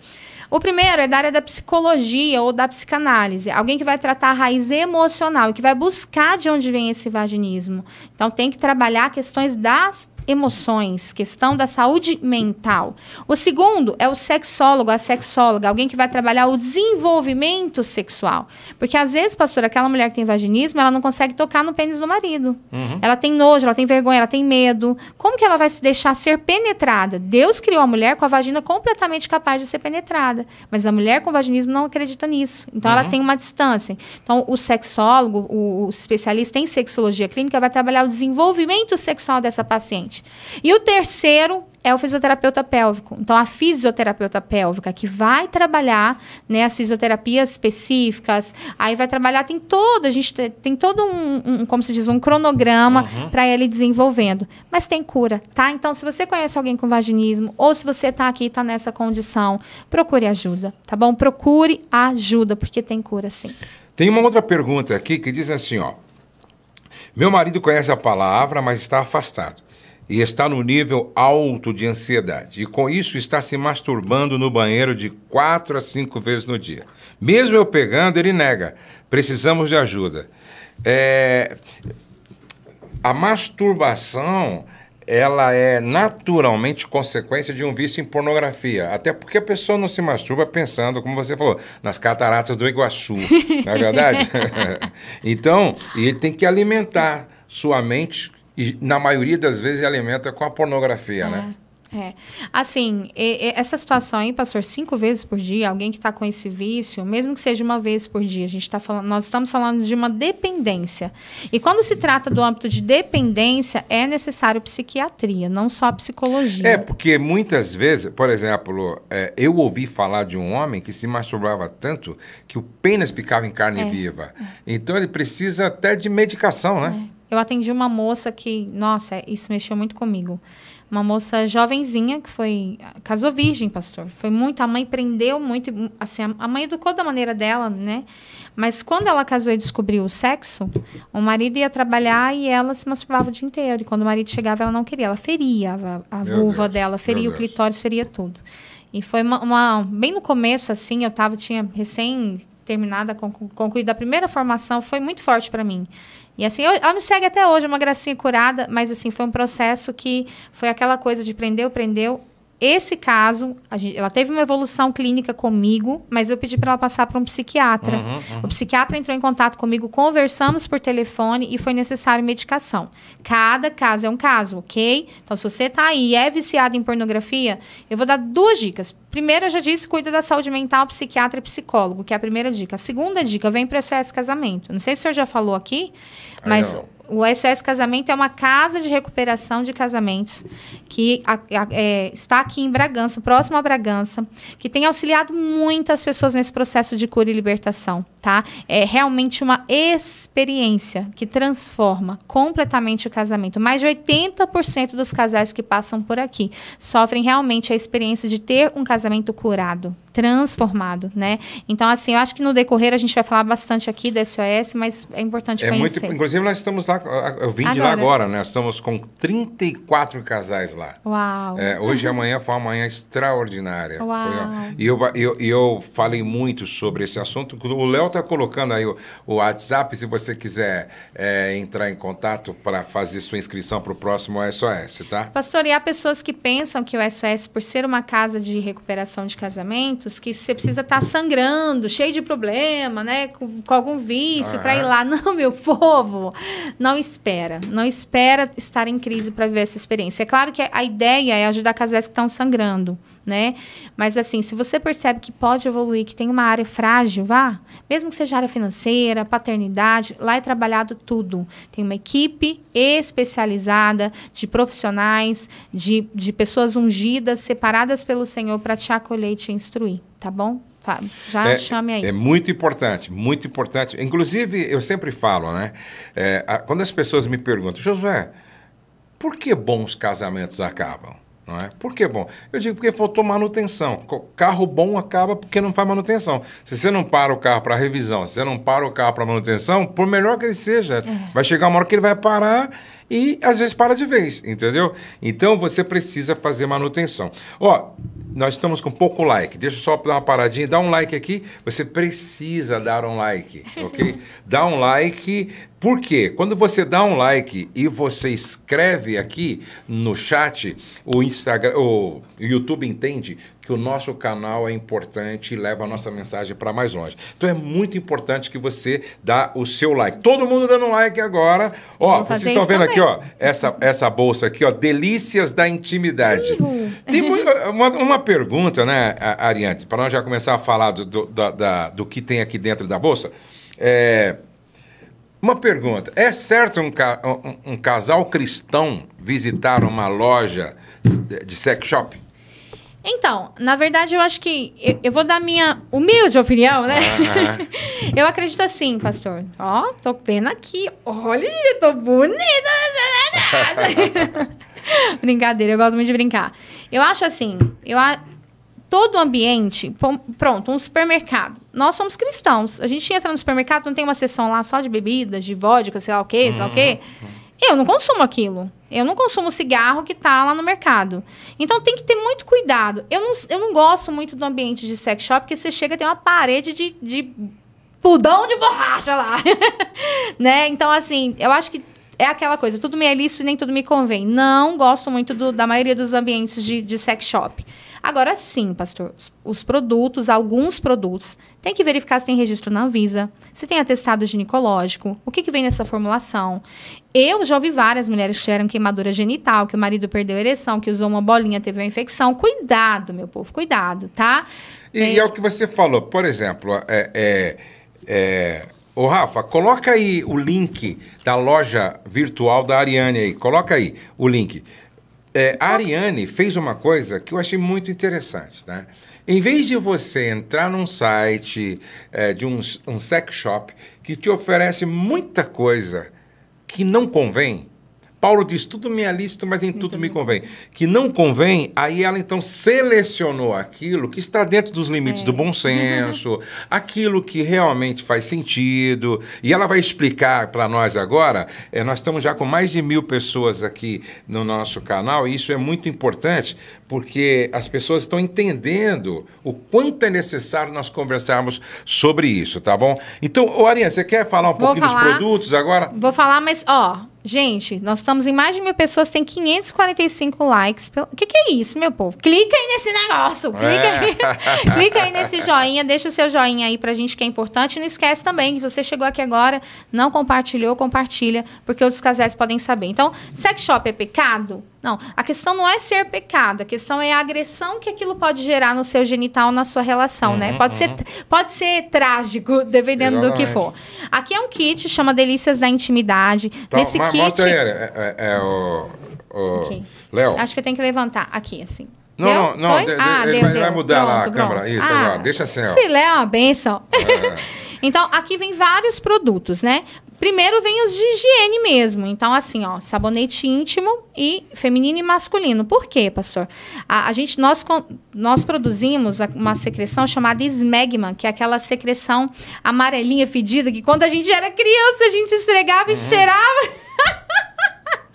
Speaker 2: O primeiro é da área da psicologia ou da psicanálise. Alguém que vai tratar a raiz emocional, que vai buscar de onde vem esse vaginismo. Então, tem que trabalhar questões das emoções, questão da saúde mental. O segundo é o sexólogo, a sexóloga, alguém que vai trabalhar o desenvolvimento sexual. Porque às vezes, pastor, aquela mulher que tem vaginismo, ela não consegue tocar no pênis do marido. Uhum. Ela tem nojo, ela tem vergonha, ela tem medo. Como que ela vai se deixar ser penetrada? Deus criou a mulher com a vagina completamente capaz de ser penetrada. Mas a mulher com vaginismo não acredita nisso. Então uhum. ela tem uma distância. Então o sexólogo, o especialista em sexologia clínica, vai trabalhar o desenvolvimento sexual dessa paciente paciente. E o terceiro é o fisioterapeuta pélvico. Então, a fisioterapeuta pélvica que vai trabalhar né, as fisioterapias específicas, aí vai trabalhar, tem todo, a gente tem, tem todo um, um, como se diz, um cronograma uhum. para ele desenvolvendo. Mas tem cura, tá? Então, se você conhece alguém com vaginismo, ou se você está aqui e está nessa condição, procure ajuda, tá bom? Procure ajuda, porque tem cura sim.
Speaker 1: Tem uma outra pergunta aqui que diz assim, ó. Meu marido conhece a palavra, mas está afastado e está no nível alto de ansiedade. E com isso está se masturbando no banheiro de quatro a cinco vezes no dia. Mesmo eu pegando, ele nega. Precisamos de ajuda. É... A masturbação ela é naturalmente consequência de um vício em pornografia. Até porque a pessoa não se masturba pensando, como você falou, nas cataratas do Iguaçu, não é verdade? então, ele tem que alimentar sua mente e na maioria das vezes alimenta com a pornografia, é. né?
Speaker 2: É. Assim, e, e, essa situação aí, pastor, cinco vezes por dia, alguém que está com esse vício, mesmo que seja uma vez por dia, a gente está falando, nós estamos falando de uma dependência. E quando se trata do âmbito de dependência, é necessário psiquiatria, não só psicologia. É,
Speaker 1: porque muitas vezes, por exemplo, é, eu ouvi falar de um homem que se masturbava tanto que o pênis ficava em carne é. viva. Então ele precisa até de medicação, né? É.
Speaker 2: Eu atendi uma moça que, nossa, é, isso mexeu muito comigo. Uma moça jovenzinha que foi casou virgem, pastor. Foi muito, a mãe prendeu muito, assim, a mãe educou da maneira dela, né? Mas quando ela casou e descobriu o sexo, o marido ia trabalhar e ela se masturbava o dia inteiro. E quando o marido chegava, ela não queria, ela feria a, a vulva Deus, dela, feria o clitóris, feria tudo. E foi uma, uma, bem no começo assim, eu tava tinha recém terminada, concluída a primeira formação, foi muito forte para mim. E assim, eu, ela me segue até hoje, é uma gracinha curada, mas assim, foi um processo que foi aquela coisa de prendeu, prendeu, esse caso, gente, ela teve uma evolução clínica comigo, mas eu pedi para ela passar para um psiquiatra. Uhum, uhum. O psiquiatra entrou em contato comigo, conversamos por telefone e foi necessário medicação. Cada caso é um caso, ok? Então, se você está aí e é viciado em pornografia, eu vou dar duas dicas. Primeira, eu já disse, cuida da saúde mental, psiquiatra e psicólogo, que é a primeira dica. A segunda dica, vem para o de Casamento. Não sei se o senhor já falou aqui, mas o SOS Casamento é uma casa de recuperação de casamentos que a, a, é, está aqui em Bragança, próximo a Bragança, que tem auxiliado muitas pessoas nesse processo de cura e libertação tá? É realmente uma experiência que transforma completamente o casamento. Mais de 80% dos casais que passam por aqui sofrem realmente a experiência de ter um casamento curado, transformado, né? Então, assim, eu acho que no decorrer a gente vai falar bastante aqui da SOS, mas é importante é conhecer. Muito,
Speaker 1: inclusive, nós estamos lá, eu vim agora. de lá agora, né? Estamos com 34 casais lá. Uau! É, hoje e amanhã foi uma manhã extraordinária. Uau! e eu, eu, eu falei muito sobre esse assunto. O Léo está colocando aí o, o, WhatsApp, se você quiser é, entrar em contato para fazer sua inscrição para o próximo SOS, tá?
Speaker 2: Pastor, e há pessoas que pensam que o SOS, por ser uma casa de recuperação de casamentos, que você precisa estar tá sangrando, cheio de problema, né? Com, com algum vício, ah, para ir lá. Não, meu povo, não espera. Não espera estar em crise para viver essa experiência. É claro que a ideia é ajudar casais que estão sangrando né? Mas assim, se você percebe que pode evoluir, que tem uma área frágil, vá. Mesmo que seja área financeira, paternidade, lá é trabalhado tudo. Tem uma equipe especializada de profissionais, de, de pessoas ungidas, separadas pelo Senhor para te acolher e te instruir, tá bom? Já é, chame aí. É
Speaker 1: muito importante, muito importante. Inclusive, eu sempre falo, né? É, a, quando as pessoas me perguntam, Josué, por que bons casamentos acabam? Não é? Por que bom? Eu digo porque faltou manutenção. Carro bom acaba porque não faz manutenção. Se você não para o carro para revisão, se você não para o carro para manutenção, por melhor que ele seja, é. vai chegar uma hora que ele vai parar e às vezes para de vez, entendeu? Então você precisa fazer manutenção. Ó, nós estamos com pouco like. Deixa eu só dar uma paradinha, dá um like aqui. Você precisa dar um like, ok? dá um like por quê? Quando você dá um like e você escreve aqui no chat, o Instagram, o YouTube entende que o nosso canal é importante e leva a nossa mensagem para mais longe. Então é muito importante que você dá o seu like. Todo mundo dando like agora. Ó, vocês estão vendo também. aqui, ó, essa, essa bolsa aqui, ó, Delícias da Intimidade. Uhum. Tem eh, uma, uma, pergunta, né, Ariante, para nós já começar a falar do, do, da, da, do que tem aqui dentro da bolsa. É... Uma pergunta: é certo um, ca um, um casal cristão visitar uma loja de sex shop?
Speaker 2: Então, na verdade, eu acho que. Eu, eu vou dar minha humilde opinião, né? eu acredito assim, pastor. Ó, oh, tô vendo aqui. Olha, tô bonita. Brincadeira, eu gosto muito de brincar. Eu acho assim. Eu, a todo o ambiente, pronto, um supermercado. Nós somos cristãos. A gente entra no supermercado, não tem uma seção lá só de bebidas, de vodka, sei lá o quê, sei lá o quê. Uhum, uhum. Eu não consumo aquilo. Eu não consumo cigarro que está lá no mercado. Então tem que ter muito cuidado. Eu não, eu não gosto muito do ambiente de sex shop, porque você chega e tem uma parede de, de pudão de borracha lá. né? Então, assim, eu acho que é aquela coisa, tudo me é lícito e nem tudo me convém. Não gosto muito do, da maioria dos ambientes de, de sex shop. Agora sim, pastor, os produtos, alguns produtos, tem que verificar se tem registro na Anvisa, se tem atestado ginecológico, o que, que vem nessa formulação. Eu já ouvi várias mulheres que tiveram queimadura genital, que o marido perdeu a ereção, que usou uma bolinha, teve uma infecção. Cuidado, meu povo, cuidado, tá?
Speaker 1: E é, é o que você falou, por exemplo, é, é, é... Ô, Rafa, coloca aí o link da loja virtual da Ariane aí. Coloca aí o link. É, a Ariane fez uma coisa que eu achei muito interessante, né? Em vez de você entrar num site é, de um, um sex shop que te oferece muita coisa que não convém, Paulo diz: tudo me é lícito, mas nem tudo me convém. Que não convém, aí ela então selecionou aquilo que está dentro dos limites é. do bom senso, uhum. aquilo que realmente faz sentido. E ela vai explicar para nós agora. É, nós estamos já com mais de mil pessoas aqui no nosso canal, e isso é muito importante, porque as pessoas estão entendendo o quanto é necessário nós conversarmos sobre isso, tá bom? Então, Ariane, você quer falar um Vou pouquinho falar. dos produtos agora?
Speaker 2: Vou falar, mas ó, Gente, nós estamos em mais de mil pessoas, tem 545 likes. O pelo... que, que é isso, meu povo? Clica aí nesse negócio, clica é. aí, clica aí nesse joinha, deixa o seu joinha aí pra gente que é importante. E não esquece também que você chegou aqui agora, não compartilhou, compartilha, porque outros casais podem saber. Então, sex shop é pecado? Não, a questão não é ser pecado, a questão é a agressão que aquilo pode gerar no seu genital, na sua relação, né? uhum, né? Pode, uhum. ser, pode ser trágico, dependendo Exatamente. do que for. Aqui é um kit, chama Delícias da Intimidade. Então, Nesse kit... Mostra aí, é,
Speaker 1: é, é, é o... o... Léo.
Speaker 2: Acho que eu tenho que levantar aqui, assim.
Speaker 1: Não, deu? não, não. De, de, ah, deu, vai, deu. vai mudar pronto, lá a pronto. câmera. Isso, ah, agora. Deixa assim, ó. Se
Speaker 2: Léo benção. É. é. então, aqui vem vários produtos, né? Primeiro vem os de higiene mesmo. Então, assim, ó, sabonete íntimo e feminino e masculino. Por quê, pastor? A, a gente, nós, nós produzimos uma secreção chamada esmegma, que é aquela secreção amarelinha fedida que quando a gente era criança, a gente esfregava e uhum. cheirava.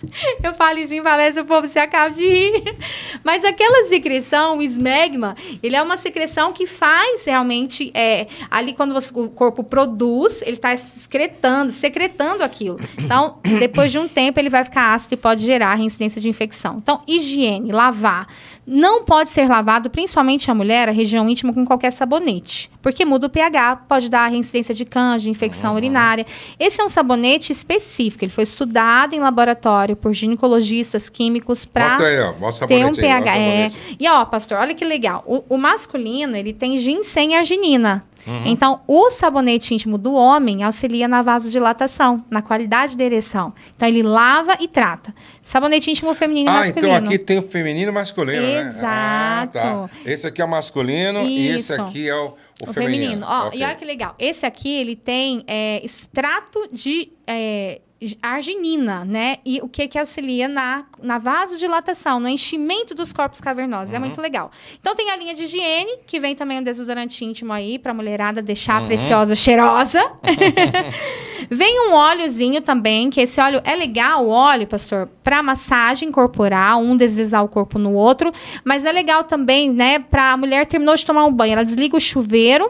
Speaker 2: Eu falo isso em palestra, o povo se acaba de rir. Mas aquela secreção, o esmegma, ele é uma secreção que faz realmente. É, ali, quando você, o corpo produz, ele está excretando, secretando aquilo. Então, depois de um tempo, ele vai ficar ácido e pode gerar reincidência de infecção. Então, higiene, lavar. Não pode ser lavado, principalmente a mulher, a região íntima, com qualquer sabonete. Porque muda o pH, pode dar reincidência de canja, infecção uhum. urinária. Esse é um sabonete específico. Ele foi estudado em laboratório por ginecologistas, químicos, para aí, ó. Mostra ter um pH. Aí, é. E ó, pastor, olha que legal. O, o masculino, ele tem ginseng e arginina. Uhum. Então, o sabonete íntimo do homem auxilia na vasodilatação, na qualidade da ereção. Então, ele lava e trata. Sabonete íntimo feminino ah, e então masculino. então aqui
Speaker 1: tem o feminino e masculino, Exato. né? Exato. Ah, tá. Esse aqui é o masculino Isso. e esse aqui é o, o, o feminino. feminino. Ó, okay. E olha que
Speaker 2: legal. Esse aqui, ele tem é, extrato de... É, arginina, né? E o que que auxilia na, na vasodilatação, no enchimento dos corpos cavernosos. É uhum. É muito legal. Então tem a linha de higiene, que vem também um desodorante íntimo aí pra mulherada deixar uhum. preciosa, cheirosa. vem um óleozinho também, que esse óleo é legal, o óleo, pastor, para massagem corporal, um deslizar o corpo no outro, mas é legal também, né, pra mulher terminou de tomar um banho, ela desliga o chuveiro,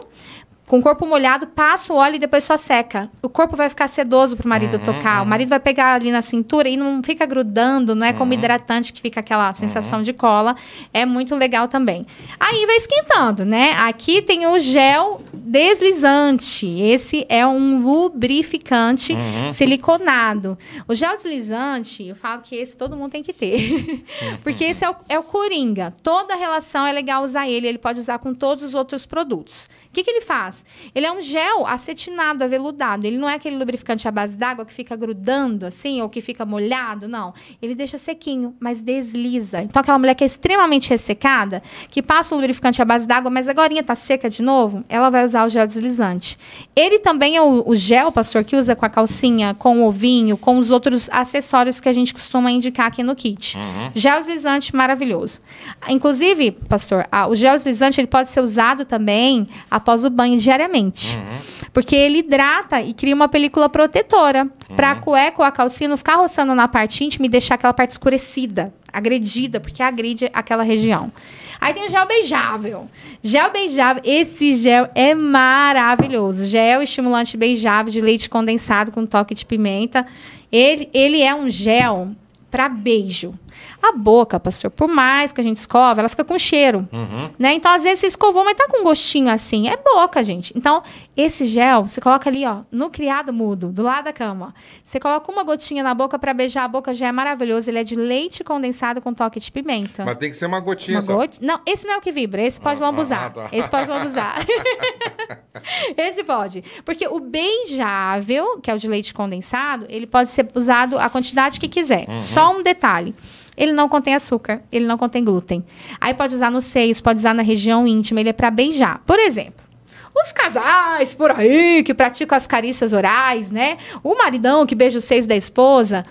Speaker 2: com o corpo molhado, passa o óleo e depois só seca. O corpo vai ficar sedoso pro marido uhum, tocar. Uhum. O marido vai pegar ali na cintura e não fica grudando, não é como uhum. hidratante que fica aquela uhum. sensação de cola. É muito legal também. Aí vai esquentando, né? Aqui tem o gel deslizante. Esse é um lubrificante uhum. siliconado. O gel deslizante, eu falo que esse todo mundo tem que ter. Porque esse é o, é o coringa. Toda relação é legal usar ele. Ele pode usar com todos os outros produtos. O que, que ele faz? Ele é um gel acetinado, aveludado. Ele não é aquele lubrificante à base d'água que fica grudando assim ou que fica molhado, não. Ele deixa sequinho, mas desliza. Então aquela mulher que é extremamente ressecada, que passa o lubrificante à base d'água, mas agora está seca de novo, ela vai usar o gel deslizante. Ele também é o, o gel, pastor, que usa com a calcinha, com o ovinho, com os outros acessórios que a gente costuma indicar aqui no kit. Uhum. Gel deslizante maravilhoso. Inclusive, pastor, a, o gel deslizante ele pode ser usado também após o banho de diariamente. Uhum. Porque ele hidrata e cria uma película protetora uhum. para a cueca ou a calcinha não ficar roçando na parte íntima e deixar aquela parte escurecida, agredida, porque agride aquela região. Aí tem o gel beijável. Gel beijável, esse gel é maravilhoso. Gel estimulante beijável de leite condensado com toque de pimenta. Ele, ele é um gel para beijo. A boca, pastor, por mais que a gente escova, ela fica com cheiro, uhum. né? Então, às vezes você escovou, mas tá com um gostinho assim. É boca, gente. Então, esse gel, você coloca ali, ó, no criado mudo, do lado da cama. Você coloca uma gotinha na boca para beijar a boca, já é maravilhoso. Ele é de leite condensado com toque de pimenta. Mas tem
Speaker 1: que ser uma gotinha uma só. Got...
Speaker 2: Não, esse não é o que vibra. Esse pode ah, lambuzar. Ah, tá. Esse pode lambuzar. Esse pode. Porque o beijável, que é o de leite condensado, ele pode ser usado a quantidade que quiser. Uhum. Só um detalhe. Ele não contém açúcar, ele não contém glúten. Aí pode usar nos seios, pode usar na região íntima, ele é para beijar. Por exemplo, os casais por aí que praticam as carícias orais, né? O maridão que beija os seios da esposa,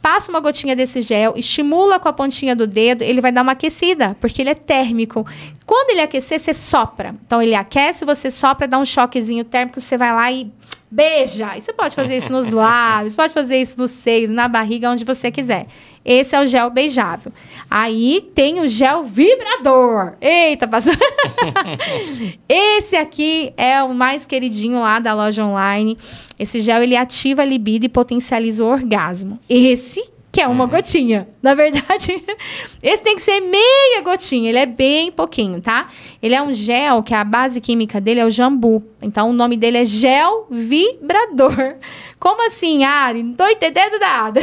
Speaker 2: passa uma gotinha desse gel, estimula com a pontinha do dedo, ele vai dar uma aquecida, porque ele é térmico. Quando ele aquecer, você sopra. Então ele aquece, você sopra, dá um choquezinho térmico, você vai lá e beija. E você pode fazer isso nos lábios, pode fazer isso nos seios, na barriga, onde você quiser. Esse é o gel beijável. Aí tem o gel vibrador. Eita, passou. Esse aqui é o mais queridinho lá da loja online. Esse gel ele ativa a libido e potencializa o orgasmo. Esse que é uma uhum. gotinha. Na verdade, esse tem que ser meia gotinha, ele é bem pouquinho, tá? Ele é um gel que a base química dele é o jambu. Então o nome dele é gel vibrador. Como assim, Ari? Não tô entendendo nada.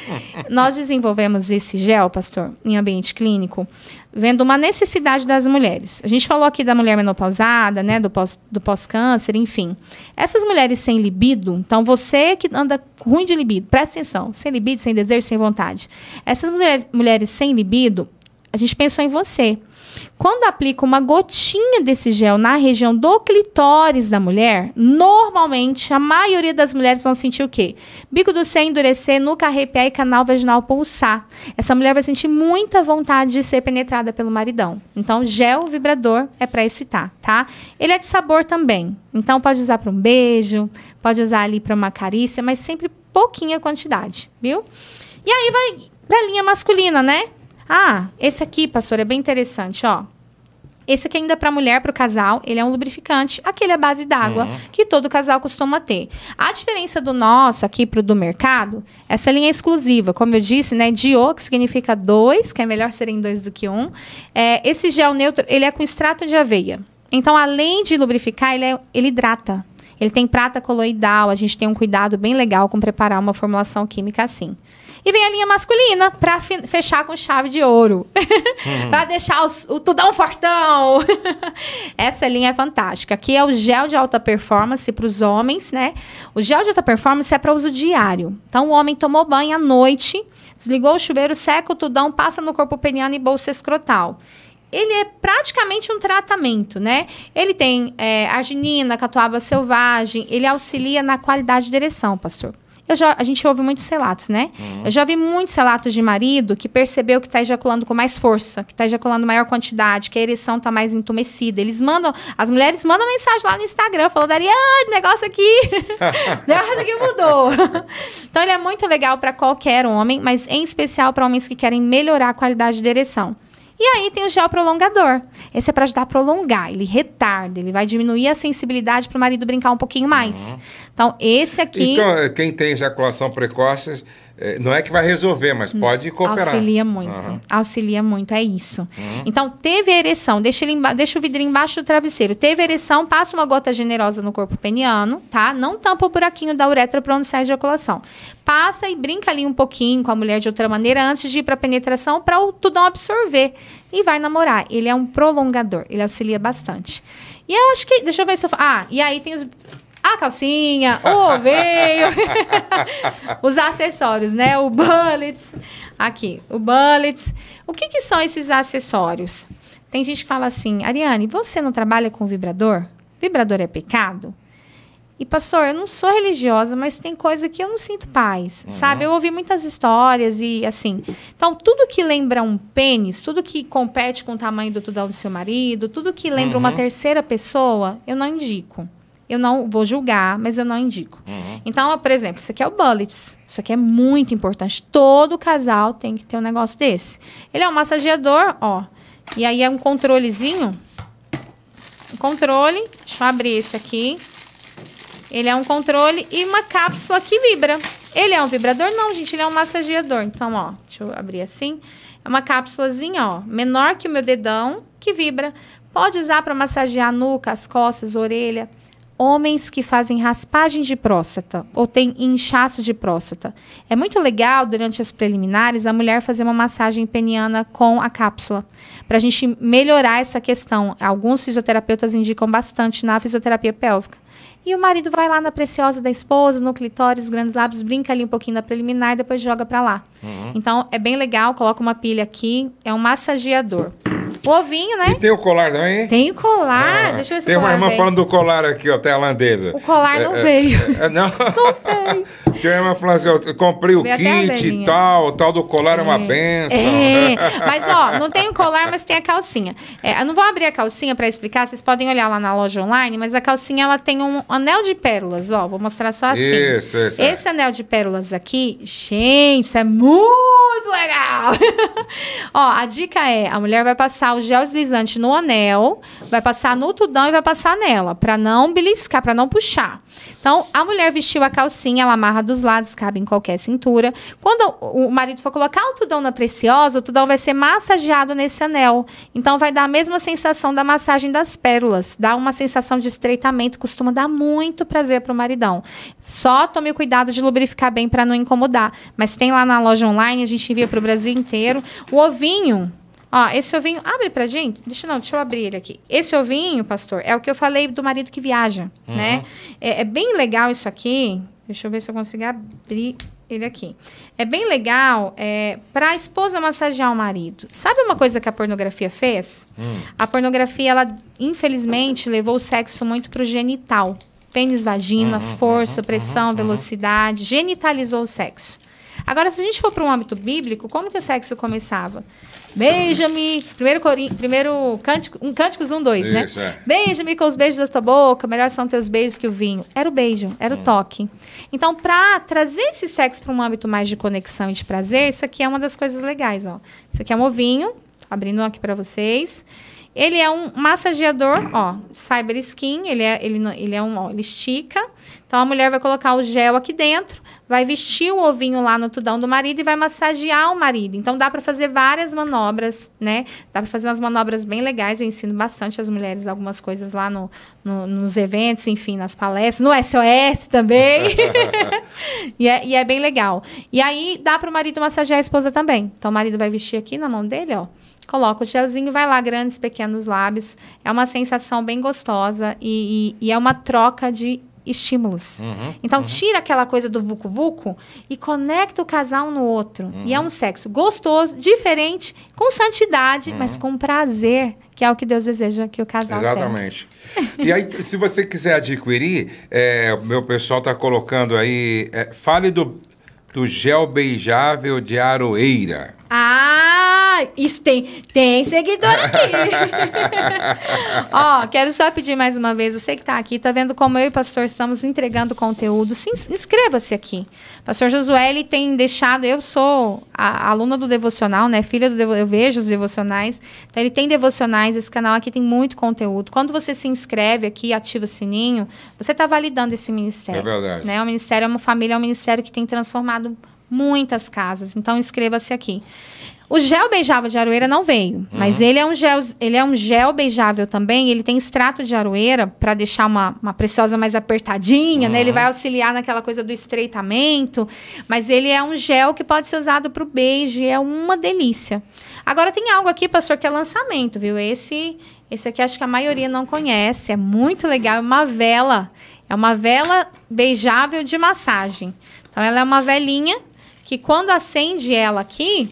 Speaker 2: Nós desenvolvemos esse gel, pastor, em ambiente clínico, vendo uma necessidade das mulheres. A gente falou aqui da mulher menopausada, né, do pós, do pós-câncer, enfim. Essas mulheres sem libido, então você que anda ruim de libido, presta atenção, sem libido, sem desejo, sem vontade. Essas mulher, mulheres sem libido, a gente pensou em você. Quando aplica uma gotinha desse gel na região do clitóris da mulher, normalmente a maioria das mulheres vão sentir o quê? Bico do seio endurecer, nuca arrepiar e canal vaginal pulsar. Essa mulher vai sentir muita vontade de ser penetrada pelo maridão. Então, gel vibrador é para excitar, tá? Ele é de sabor também. Então, pode usar para um beijo, pode usar ali para uma carícia, mas sempre pouquinha quantidade, viu? E aí vai para a linha masculina, né? Ah, esse aqui, pastor, é bem interessante, ó. Esse aqui é ainda para mulher, para o casal, ele é um lubrificante. Aquele é base d'água, uhum. que todo casal costuma ter. A diferença do nosso aqui para o do mercado, essa linha é exclusiva. Como eu disse, né? Dio, que significa dois, que é melhor serem dois do que um. É, esse gel neutro, ele é com extrato de aveia. Então, além de lubrificar, ele, é, ele hidrata. Ele tem prata coloidal, a gente tem um cuidado bem legal com preparar uma formulação química assim. E vem a linha masculina para fechar com chave de ouro. Uhum. para deixar os, o tudão fortão. Essa linha é fantástica. Aqui é o gel de alta performance para os homens, né? O gel de alta performance é para uso diário. Então o homem tomou banho à noite, desligou o chuveiro, seca o tudão, passa no corpo peniano e bolsa escrotal ele é praticamente um tratamento, né? Ele tem é, arginina, catuaba selvagem, ele auxilia na qualidade de ereção, pastor. Eu já, a gente ouve muitos relatos, né? Uhum. Eu já vi muitos relatos de marido que percebeu que está ejaculando com mais força, que está ejaculando maior quantidade, que a ereção está mais entumecida. Eles mandam, as mulheres mandam mensagem lá no Instagram falando, Ariane, negócio aqui, negócio né, aqui mudou. então ele é muito legal para qualquer homem, mas em especial para homens que querem melhorar a qualidade de ereção. E aí tem o gel prolongador. Esse é para ajudar a prolongar, ele retarda, ele vai diminuir a sensibilidade para o marido brincar um pouquinho mais. Uhum. Então, esse aqui. Então,
Speaker 1: quem tem ejaculação precoce é, não é que vai resolver, mas hum. pode cooperar. Auxilia muito. Uhum.
Speaker 2: Auxilia muito, é isso. Uhum. Então, teve ereção, deixa, ele deixa o vidrinho embaixo do travesseiro. Teve ereção, passa uma gota generosa no corpo peniano, tá? Não tampa o buraquinho da uretra para onde sai a ejaculação. Passa e brinca ali um pouquinho com a mulher de outra maneira antes de ir para penetração para o tudão absorver. E vai namorar. Ele é um prolongador, ele auxilia bastante. E eu acho que. Deixa eu ver se eu. Ah, e aí tem os a calcinha, o oveio, os acessórios, né? O bullets, aqui, o bullets. O que, que são esses acessórios? Tem gente que fala assim, Ariane, você não trabalha com vibrador? Vibrador é pecado? E, pastor, eu não sou religiosa, mas tem coisa que eu não sinto paz, uhum. sabe? Eu ouvi muitas histórias e assim. Então, tudo que lembra um pênis, tudo que compete com o tamanho do tudão do seu marido, tudo que lembra uhum. uma terceira pessoa, eu não indico eu não vou julgar, mas eu não indico. Uhum. Então, por exemplo, isso aqui é o Bullets. Isso aqui é muito importante. Todo casal tem que ter um negócio desse. Ele é um massageador, ó. E aí é um controlezinho. Um controle. Deixa eu abrir esse aqui. Ele é um controle e uma cápsula que vibra. Ele é um vibrador? Não, gente, ele é um massageador. Então, ó, deixa eu abrir assim. É uma cápsulazinha, ó, menor que o meu dedão, que vibra. Pode usar para massagear a nuca, as costas, a orelha homens que fazem raspagem de próstata ou têm inchaço de próstata. É muito legal, durante as preliminares, a mulher fazer uma massagem peniana com a cápsula, para a gente melhorar essa questão. Alguns fisioterapeutas indicam bastante na fisioterapia pélvica. E o marido vai lá na preciosa da esposa, no clitóris, grandes lábios, brinca ali um pouquinho da preliminar, depois joga para lá. Uhum. Então, é bem legal, coloca uma pilha aqui, é um massageador. O ovinho, né? E
Speaker 1: tem o colar também? Tem
Speaker 2: o colar. Ah, Deixa eu ver se Tem uma irmã veio. falando do
Speaker 1: colar aqui, ó, tailandesa. O colar é, não é, veio. É, é não? Não veio. Tem uma irmã falando assim, ó, comprei o veio kit e tal, o tal do colar é, é uma benção. É. Mas, ó, não tem o
Speaker 2: colar, mas tem a calcinha. eu não vou abrir a calcinha para explicar, vocês podem olhar lá na loja online, mas a calcinha, ela tem um anel de pérolas, ó, vou mostrar só assim. Isso, isso. Esse anel de pérolas aqui, gente, isso é muito legal. ó, a dica é, a mulher vai passar passar o gel deslizante no anel, vai passar no tudão e vai passar nela, para não beliscar, para não puxar. Então, a mulher vestiu a calcinha, ela amarra dos lados, cabe em qualquer cintura. Quando o marido for colocar o tudão na preciosa, o tudão vai ser massageado nesse anel. Então, vai dar a mesma sensação da massagem das pérolas, dá uma sensação de estreitamento, costuma dar muito prazer para o maridão. Só tome cuidado de lubrificar bem para não incomodar. Mas tem lá na loja online, a gente envia para o Brasil inteiro. O ovinho Ó, esse ovinho, abre pra gente. Deixa não, deixa eu abrir ele aqui. Esse ovinho, pastor, é o que eu falei do marido que viaja, uhum. né? É, é, bem legal isso aqui. Deixa eu ver se eu consigo abrir ele aqui. É bem legal é, para esposa massagear o marido. Sabe uma coisa que a pornografia fez? Hum. A pornografia, ela infelizmente levou o sexo muito pro genital pênis, vagina, uhum, força, uhum, pressão, uhum, uhum. velocidade, genitalizou o sexo. Agora, se a gente for para um âmbito bíblico, como que o sexo começava? Beija-me, primeiro, um primeiro cântico, um Cânticos um dois, né? Isso, né? É. Beija-me com os beijos da tua boca, melhor são teus beijos que o vinho. Era o beijo, era hum. o toque. Então, para trazer esse sexo para um âmbito mais de conexão e de prazer, isso aqui é uma das coisas legais, ó. Isso aqui é um ovinho, abrindo aqui para vocês. Ele é um massageador, ó, Cyber Skin, ele é, ele, ele é um, ó, ele estica. Então a mulher vai colocar o gel aqui dentro, vai vestir o ovinho lá no tudão do marido e vai massagear o marido. Então dá para fazer várias manobras, né? Dá para fazer umas manobras bem legais. Eu ensino bastante as mulheres algumas coisas lá no, no nos eventos, enfim, nas palestras, no SOS também. e, é, e é bem legal. E aí dá para o marido massagear a esposa também. Então o marido vai vestir aqui na mão dele, ó coloca o gelzinho, vai lá, grandes, pequenos lábios. É uma sensação bem gostosa e, e, e é uma troca de estímulos. Uhum, então, uhum. tira aquela coisa do vucu-vucu e conecta o casal no outro. Uhum. E é uhum. um sexo gostoso, diferente, com santidade, mas uhum. com prazer, que é o que Deus deseja que o casal Exatamente.
Speaker 1: e aí, se você quiser adquirir, é, o meu pessoal está colocando aí, é, fale do, do gel beijável de aroeira.
Speaker 2: Ah! isso tem, tem seguidor aqui. Ó, quero só pedir mais uma vez, você que está aqui, tá vendo como eu e o pastor estamos entregando conteúdo, se inscreva-se aqui. Pastor Josué, ele tem deixado, eu sou a, a aluna do devocional, né, filha do eu vejo os devocionais. Então ele tem devocionais, esse canal aqui tem muito conteúdo. Quando você se inscreve aqui, ativa o sininho, você está validando esse ministério. É verdade. Né? O ministério é uma família, é um ministério que tem transformado muitas casas. Então inscreva-se aqui. O gel beijável de aroeira não veio, uhum. mas ele é um gel, ele é um gel beijável também. Ele tem extrato de aroeira para deixar uma, uma preciosa mais apertadinha, uhum. né? Ele uhum. vai auxiliar naquela coisa do estreitamento, mas ele é um gel que pode ser usado para o beijo, é uma delícia. Agora tem algo aqui, pastor, que é lançamento, viu? Esse, esse aqui acho que a maioria não conhece. É muito legal, é uma vela. É uma vela beijável de massagem. Então ela é uma velinha que quando acende ela aqui,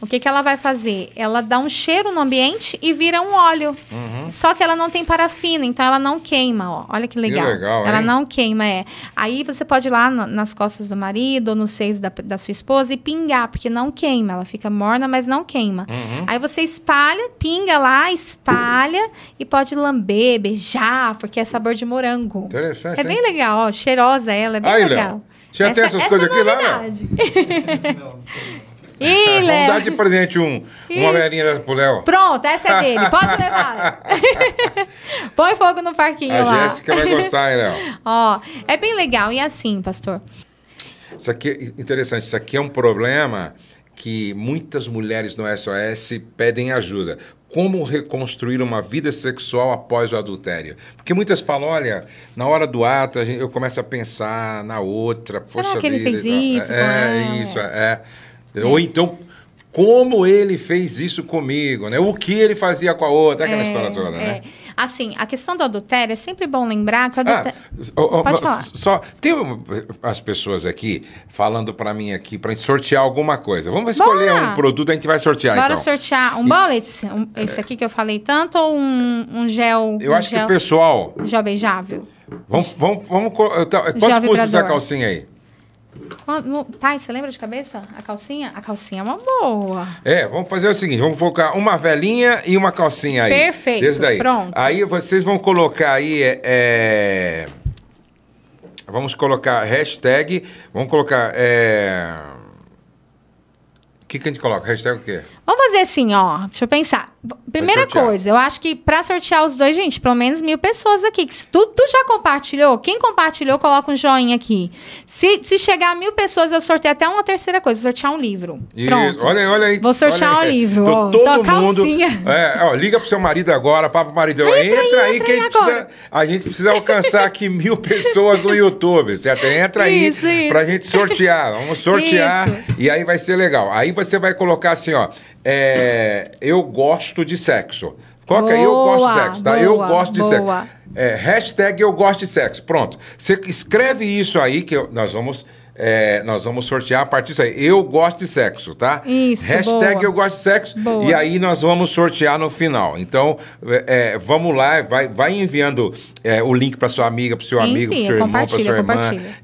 Speaker 2: o que, que ela vai fazer? Ela dá um cheiro no ambiente e vira um óleo. Uhum. Só que ela não tem parafina, então ela não queima. Ó. Olha que legal. Que legal ela hein? não queima, é. Aí você pode ir lá no, nas costas do marido ou nos seios da, da, sua esposa e pingar, porque não queima. Ela fica morna, mas não queima. Uhum. Aí você espalha, pinga lá, espalha e pode lamber, beijar, porque é sabor de morango.
Speaker 1: Interessante. É hein? bem
Speaker 2: legal, ó. Cheirosa ela, é bem Aí, legal. Léo.
Speaker 1: Já essa, essas é coisas aqui lá? Não?
Speaker 2: não, não. É, Ih, Léo. Vamos dar de
Speaker 1: presente um, uma galerinha para pro Léo.
Speaker 2: Pronto, essa é dele. Pode levar. Põe fogo no parquinho A lá. A Jéssica vai gostar, hein, Léo? Ó, é bem legal. E assim, pastor?
Speaker 1: Isso aqui é interessante. Isso aqui é um problema que muitas mulheres no SOS pedem ajuda. Como reconstruir uma vida sexual após o adultério? Porque muitas falam, olha, na hora do ato gente, eu começo a pensar na outra. Será poxa que ele vida, fez isso? É, é, isso, é. Sim. É. Ou então, como ele fez isso comigo, né? O que ele fazia com a outra, aquela é, história toda, é. né?
Speaker 2: Assim, a questão do adultério é sempre bom lembrar que o adultério... Ah, oh, oh,
Speaker 1: Só, tem as pessoas aqui falando para mim aqui, para gente sortear alguma coisa. Vamos escolher Bora. um produto, a gente vai sortear, Bora então.
Speaker 2: sortear um e... um, é. esse aqui que eu falei tanto, ou um, um gel... Eu um acho gel, que o
Speaker 1: pessoal... Gel
Speaker 2: beijável.
Speaker 1: Vamos, vamos, vamos... Quanto custa essa calcinha aí?
Speaker 2: Tá, você lembra de cabeça? A calcinha? A calcinha é uma boa.
Speaker 1: É, vamos fazer o seguinte: vamos focar uma velhinha e uma calcinha aí. Perfeito. Desde daí. Pronto. Aí vocês vão colocar aí. É, é, vamos colocar hashtag. Vamos colocar. É, o que, que a gente coloca? Hashtag o quê?
Speaker 2: Vamos fazer assim, ó. Deixa eu pensar. Primeira coisa, eu acho que para sortear os dois, gente, pelo menos mil pessoas aqui. Que tu, tu, já compartilhou? Quem compartilhou, coloca um joinha aqui. Se, se chegar a mil pessoas, eu sorteio até uma terceira coisa, sortear um livro.
Speaker 1: Isso. Pronto. Olha, olha aí. Vou sortear um
Speaker 2: livro. Tô, ó, todo tô, mundo.
Speaker 1: É, ó, liga pro seu marido agora, fala pro marido. Entra, entra, entra aí, entra que aí a, gente precisa, a gente, precisa, alcançar aqui mil pessoas no YouTube, certo? Entra isso, aí isso. pra gente sortear. Vamos sortear isso. e aí vai ser legal. Aí você vai colocar assim, ó. É, eu gosto de sexo. Coloca aí, eu gosto de sexo, tá? Boa, eu gosto de boa. sexo. É, hashtag eu gosto de sexo. Pronto. Você escreve isso aí que eu, nós vamos é, nós vamos sortear a partir disso aí. Eu gosto de sexo, tá? Isso. Hashtag boa. eu gosto de sexo. Boa. E aí nós vamos sortear no final. Então, é, é vamos lá, vai, vai enviando é, o link para sua amiga, para seu amigo, para seu irmão, para sua irmã.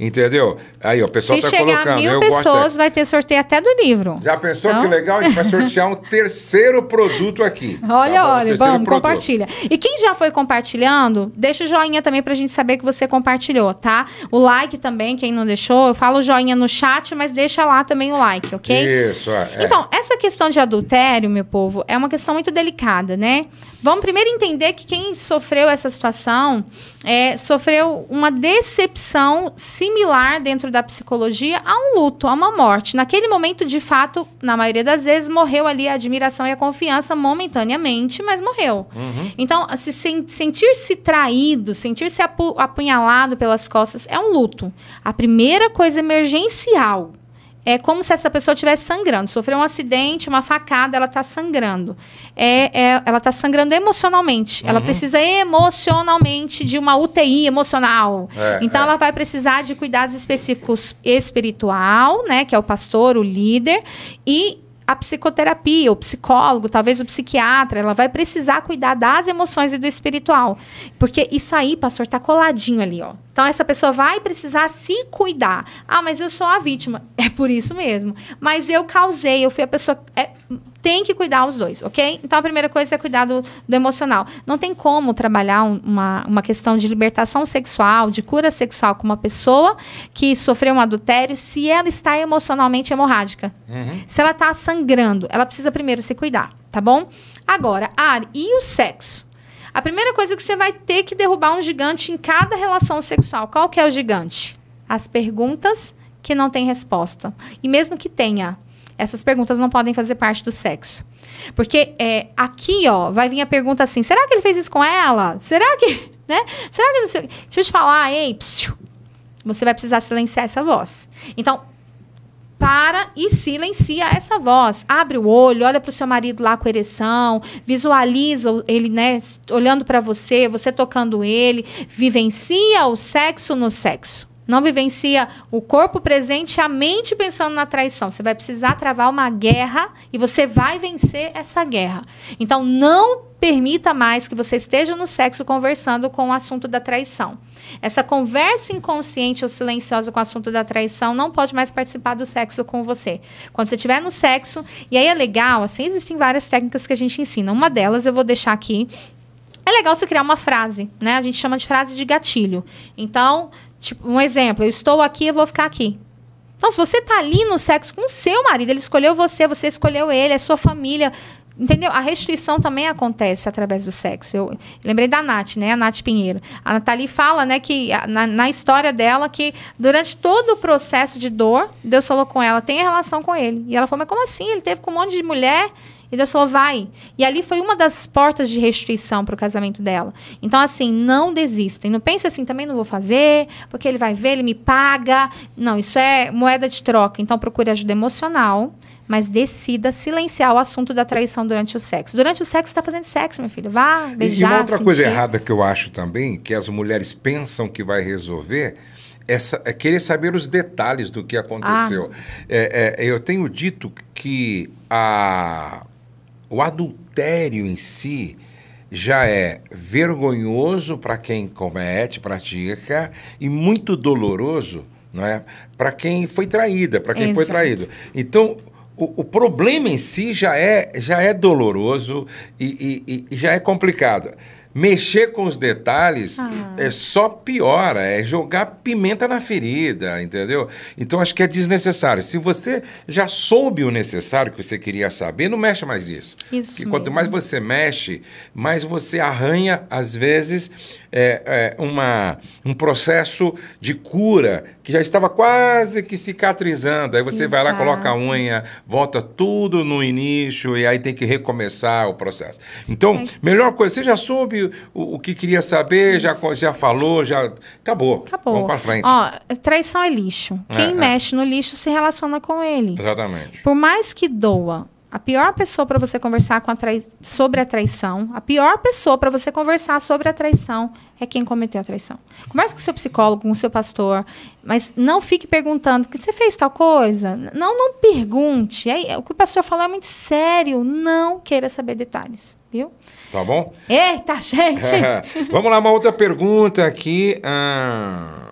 Speaker 1: Entendeu? Aí, ó, o pessoal Se tá colocando. Mil eu pessoas
Speaker 2: vai ter sorteio até do livro. Já
Speaker 1: pensou então... que legal? A gente vai sortear um terceiro produto aqui. Olha, tá olha, vamos, produto. compartilha.
Speaker 2: E quem já foi compartilhando, deixa o joinha também pra gente saber que você compartilhou, tá? O like também, quem não deixou, eu falo joinha no chat, mas deixa lá também o like, ok? Isso, é. Então, essa questão de adultério, meu povo, é uma questão muito delicada, né? Vamos primeiro entender que quem sofreu essa situação é, sofreu uma decepção similar dentro da psicologia a um luto, a uma morte. Naquele momento, de fato, na maioria das vezes, morreu ali a admiração e a confiança momentaneamente, mas morreu. Uhum. Então, se sen sentir-se traído, sentir-se apu apunhalado pelas costas é um luto. A primeira coisa emergencial é como se essa pessoa estivesse sangrando. Sofreu um acidente, uma facada, ela está sangrando. É, é ela está sangrando emocionalmente. Uhum. Ela precisa emocionalmente de uma UTI emocional. É, então, é. ela vai precisar de cuidados específicos espiritual, né? Que é o pastor, o líder, e a psicoterapia, o psicólogo, talvez o psiquiatra, ela vai precisar cuidar das emoções e do espiritual. Porque isso aí, pastor, tá coladinho ali, ó. Então essa pessoa vai precisar se cuidar. Ah, mas eu sou a vítima. É por isso mesmo. Mas eu causei, eu fui a pessoa. É tem que cuidar os dois, ok? Então a primeira coisa é cuidar do, do emocional. Não tem como trabalhar um, uma, uma questão de libertação sexual, de cura sexual com uma pessoa que sofreu um adultério se ela está emocionalmente hemorrágica. Uhum. Se ela está sangrando, ela precisa primeiro se cuidar, tá bom? Agora, Ari, e o sexo? A primeira coisa é que você vai ter que derrubar um gigante em cada relação sexual. Qual que é o gigante? As perguntas que não tem resposta. E mesmo que tenha, essas perguntas não podem fazer parte do sexo. Porque é, aqui, ó, vai vir a pergunta assim: será que ele fez isso com ela? Será que. Né? Será que não sei. Deixa eu te falar, ei, psiu, você vai precisar silenciar essa voz. Então, para e silencia essa voz. Abre o olho, olha para o seu marido lá com ereção, visualiza ele, né, olhando para você, você tocando ele, vivencia o sexo no sexo. Não vivencia o corpo presente e a mente pensando na traição. Você vai precisar travar uma guerra e você vai vencer essa guerra. Então, não permita mais que você esteja no sexo conversando com o assunto da traição. Essa conversa inconsciente ou silenciosa com o assunto da traição não pode mais participar do sexo com você. Quando você estiver no sexo, e aí é legal, assim, existem várias técnicas que a gente ensina. Uma delas eu vou deixar aqui. É legal você criar uma frase, né? A gente chama de frase de gatilho. Então, Tipo, um exemplo, eu estou aqui, eu vou ficar aqui. Então, se você está ali no sexo com o seu marido, ele escolheu você, você escolheu ele, é sua família. Entendeu? A restituição também acontece através do sexo. Eu, lembrei da Nath, né? A Nath Pinheiro. A Nathalie fala, né, que na, na, história dela, que durante todo o processo de dor, Deus falou com ela, tem relação com ele. E ela falou, mas como assim? Ele teve com um monte de mulher e Deus falou, vai. E ali foi uma das portas de restituição para o casamento dela. Então, assim, não desistem. Não pense assim, também não vou fazer, porque ele vai ver, ele me paga. Não, isso é moeda de troca. Então, procure ajuda emocional, mas decida silenciar o assunto da traição durante o sexo. Durante o sexo, você está fazendo sexo, meu filho. Vá, beijar, E uma outra sentir. coisa errada
Speaker 1: que eu acho também, que as mulheres pensam que vai resolver essa, é querer saber os detalhes do que aconteceu. Ah. É, é, eu tenho dito que a, o adultério em si já é vergonhoso para quem comete, pratica, e muito doloroso não é? para quem foi traída, para quem Exato. foi traído. Então, o, o, problema em si já é, já é doloroso e, e, e já é complicado mexer com os detalhes ah. é só piora, é jogar pimenta na ferida, entendeu? Então acho que é desnecessário. Se você já soube o necessário que você queria saber, não mexa mais nisso. Isso. E quanto mais você mexe, mais você arranha às vezes é, é, uma, um processo de cura que já estava quase que cicatrizando. Aí você Exato. vai lá, coloca a unha, volta tudo no início e aí tem que recomeçar o processo. Então, é. melhor coisa, você já soube o, o que queria saber, já, já falou, já. Acabou. Acabou. Vamos para frente. Ó,
Speaker 2: traição é lixo. É, Quem é. mexe no lixo se relaciona com ele.
Speaker 1: Exatamente.
Speaker 2: Por mais que doa a pior pessoa para você conversar a trai... sobre a traição, a pior pessoa para você conversar sobre a traição é quem cometeu a traição. Converse com o seu psicólogo, com o seu pastor, mas não fique perguntando que você fez tal coisa. Não, não pergunte. É, é, o que o pastor falou é muito sério. Não queira saber detalhes, viu? Tá bom? Eita, gente!
Speaker 1: Vamos lá, uma outra pergunta aqui. Ah...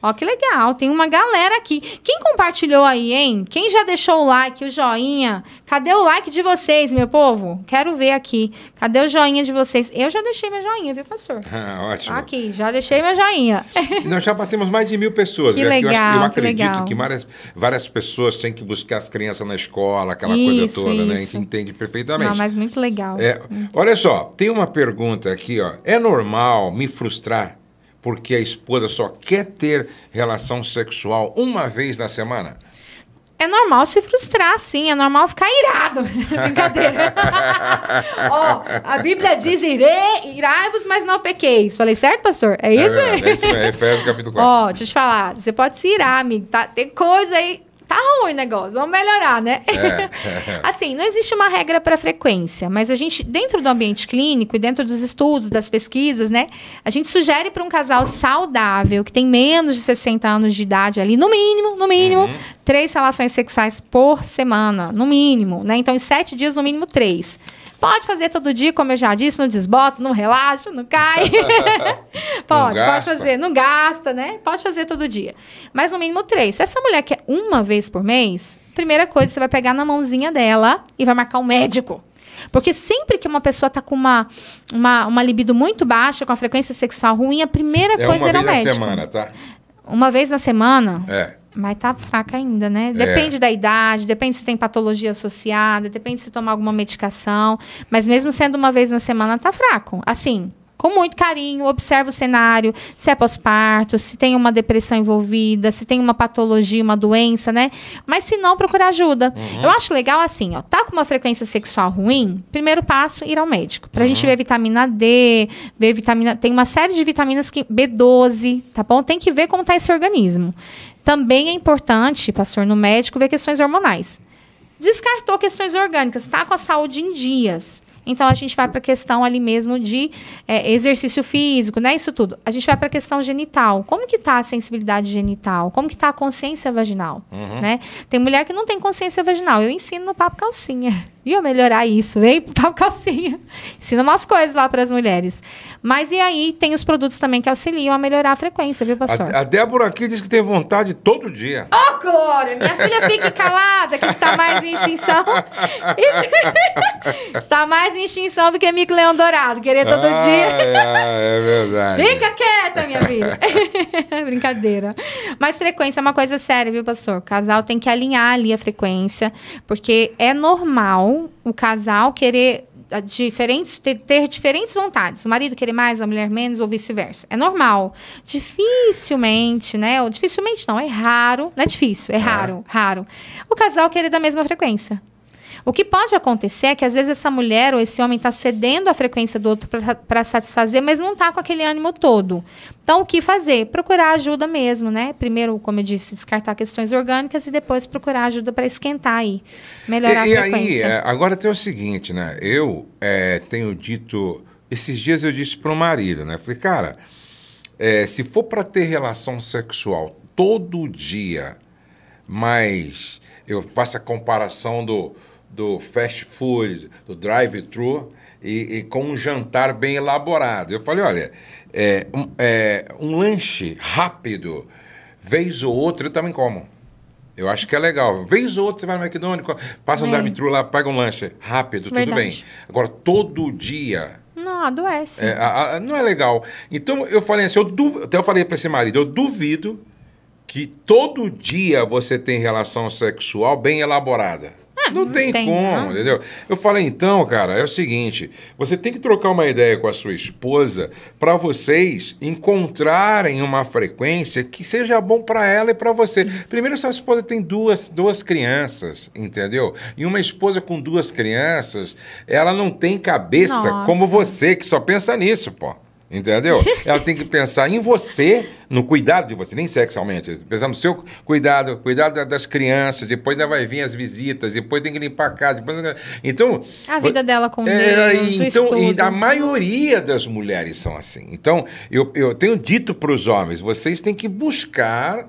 Speaker 2: Ó, que legal, tem uma galera aqui. Quem compartilhou aí, hein? Quem já deixou o like, o joinha? Cadê o like de vocês, meu povo? Quero ver aqui. Cadê o joinha de vocês? Eu já deixei meu joinha, viu, pastor?
Speaker 1: Ah, ótimo.
Speaker 2: Aqui, já deixei meu joinha.
Speaker 1: Nós já batemos mais de mil pessoas. Que legal, né? eu, acho, eu acredito que, legal. que várias, várias, pessoas têm que buscar as crianças na escola, aquela isso, coisa toda, isso. né? A gente entende perfeitamente. Não, ah, mas
Speaker 2: muito legal. É,
Speaker 1: olha só, tem uma pergunta aqui, ó. É normal me frustrar porque a esposa só quer ter relação sexual uma vez na semana?
Speaker 2: É normal se frustrar, sim. É normal ficar irado.
Speaker 1: Brincadeira. Ó, a Bíblia
Speaker 2: diz, irai-vos, mas não pequeis. Falei certo, pastor? É, é isso? É, é isso mesmo. Efésios capítulo 4. Ó, deixa eu te falar. Você pode se irar, amigo. Tá? Tem coisa aí tá ruim o negócio, vamos melhorar, né? É. é. assim, não existe uma regra para frequência, mas a gente, dentro do ambiente clínico e dentro dos estudos, das pesquisas, né? A gente sugere para um casal saudável, que tem menos de 60 anos de idade ali, no mínimo, no mínimo, uhum. três relações sexuais por semana, no mínimo, né? Então, em sete dias, no mínimo, três. Pode fazer todo dia, como eu já disse, não desbota, não relaxa, não cai. pode, não pode fazer, não gasta, né? Pode fazer todo dia. Mas no mínimo três. Se essa mulher quer uma vez por mês, primeira coisa, você vai pegar na mãozinha dela e vai marcar o um médico. Porque sempre que uma pessoa está com uma, uma, uma, libido muito baixa, com a frequência sexual ruim, a primeira é coisa é o médico. Uma vez na semana, tá? Uma vez na semana? É. Mas tá fraca ainda, né? É. Depende é. da idade, depende se tem patologia associada, depende se tomar alguma medicação. Mas mesmo sendo uma vez na semana, tá fraco. Assim, com muito carinho, observa o cenário, se é pós-parto, se tem uma depressão envolvida, se tem uma patologia, uma doença, né? Mas se não, procura ajuda. Uhum. Eu acho legal assim, ó, tá com uma frequência sexual ruim, primeiro passo, ir ao médico. Pra uhum. gente ver vitamina D, ver vitamina, tem uma série de vitaminas que B12, tá bom? Tem que ver como tá esse organismo. Também é importante, pastor, no médico, ver questões hormonais. Descartou questões orgânicas, está com a saúde em dias. Então a gente vai para a questão ali mesmo de é, exercício físico, né? Isso tudo. A gente vai para a questão genital. Como que está a sensibilidade genital? Como que está a consciência vaginal? Uhum. Né? Tem mulher que não tem consciência vaginal. Eu ensino no papo calcinha. Viu? Melhorar isso. Vem tal tá calcinha. Ensina umas coisas lá para as mulheres. Mas e aí tem os produtos também que auxiliam a melhorar a frequência, viu, pastor?
Speaker 1: A, a Débora aqui diz que tem vontade todo dia.
Speaker 2: Ô, oh, Glória! Minha filha fique calada, que está mais em extinção. está mais em extinção do que mico leão dourado. Querer todo ah, dia.
Speaker 1: É, é verdade. Fica
Speaker 2: quieta, minha filha. Brincadeira. Mas frequência é uma coisa séria, viu, pastor? O casal tem que alinhar ali a frequência, porque é normal o casal querer ah, diferentes ter, ter, diferentes vontades. O marido querer mais, a mulher menos, ou vice-versa. É normal. Dificilmente, né? Ou dificilmente não, é raro. Não é difícil, é, é. raro, raro. O casal querer da mesma frequência. O que pode acontecer é que às vezes essa mulher ou esse homem está cedendo a frequência do outro para satisfazer, mas não está com aquele ânimo todo. Então, o que fazer? Procurar ajuda mesmo, né? Primeiro, como eu disse, descartar questões orgânicas e depois procurar ajuda para esquentar aí, melhorar e, a e Aí, é,
Speaker 1: agora tem o seguinte, né? Eu é, tenho dito, esses dias eu disse para o marido, né? Falei, cara, é, se for para ter relação sexual todo dia, mas eu faço a comparação do do fast food, do drive-thru, e, e, com um jantar bem elaborado. Eu falei, olha, é, um, é, um lanche rápido, vez ou outra, eu também como. Eu acho que é legal. Vez ou outra você vai no McDonald's, passa um é. drive-thru lá, pega um lanche rápido, Verdade. tudo bem. Agora, todo dia.
Speaker 2: Não, adoece. É,
Speaker 1: a, a, não é legal. Então, eu falei assim, eu até eu falei para esse marido, eu duvido que todo dia você tem relação sexual bem elaborada. Ah, não, tem, tem como, não. Né? entendeu? Eu falei, então, cara, é o seguinte: você tem que trocar uma ideia com a sua esposa para vocês encontrarem uma frequência que seja bom para ela e para você. Primeiro, sua esposa tem duas, duas crianças, entendeu? E uma esposa com duas crianças, ela não tem cabeça Nossa. como você, que só pensa nisso, pô. Entendeu? Ela tem que pensar em você, no cuidado de você, nem sexualmente. Pensar no seu cuidado, cuidado das crianças, depois ainda vai vir as visitas, depois tem que limpar a casa. Depois... Então. A vida dela com é, Deus. Então, e a maioria das mulheres são assim. Então, eu, eu tenho dito para os homens: vocês têm que buscar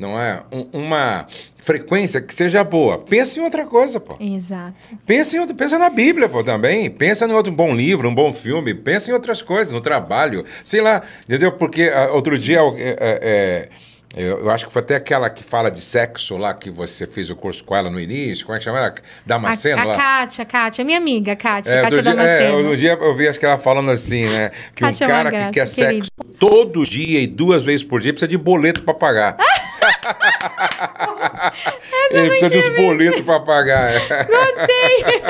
Speaker 1: não é? Um, uma frequência que seja boa. Pensa em outra coisa, pô. Exato. Pensa, em pensa na Bíblia, pô, também. Pensa em outro bom livro, um bom filme. Pensa em outras coisas, no trabalho. Sei lá, entendeu? Porque ah, outro dia... É, é, é, eu, eu, acho que foi até aquela que fala de sexo lá, que você fez o curso com ela no início. Como é que chama ela? Damasceno? A, a lá.
Speaker 2: Kátia, Kátia. Minha amiga, Kátia. É, Kátia dia, Damasceno. É,
Speaker 1: dia eu vi acho que ela falando assim, né? Que Kátia um cara é graça, que quer querido. sexo todo dia e duas vezes por dia precisa de boleto para pagar. Ah! Ele precisa uns boletos para pagar. É. Gostei.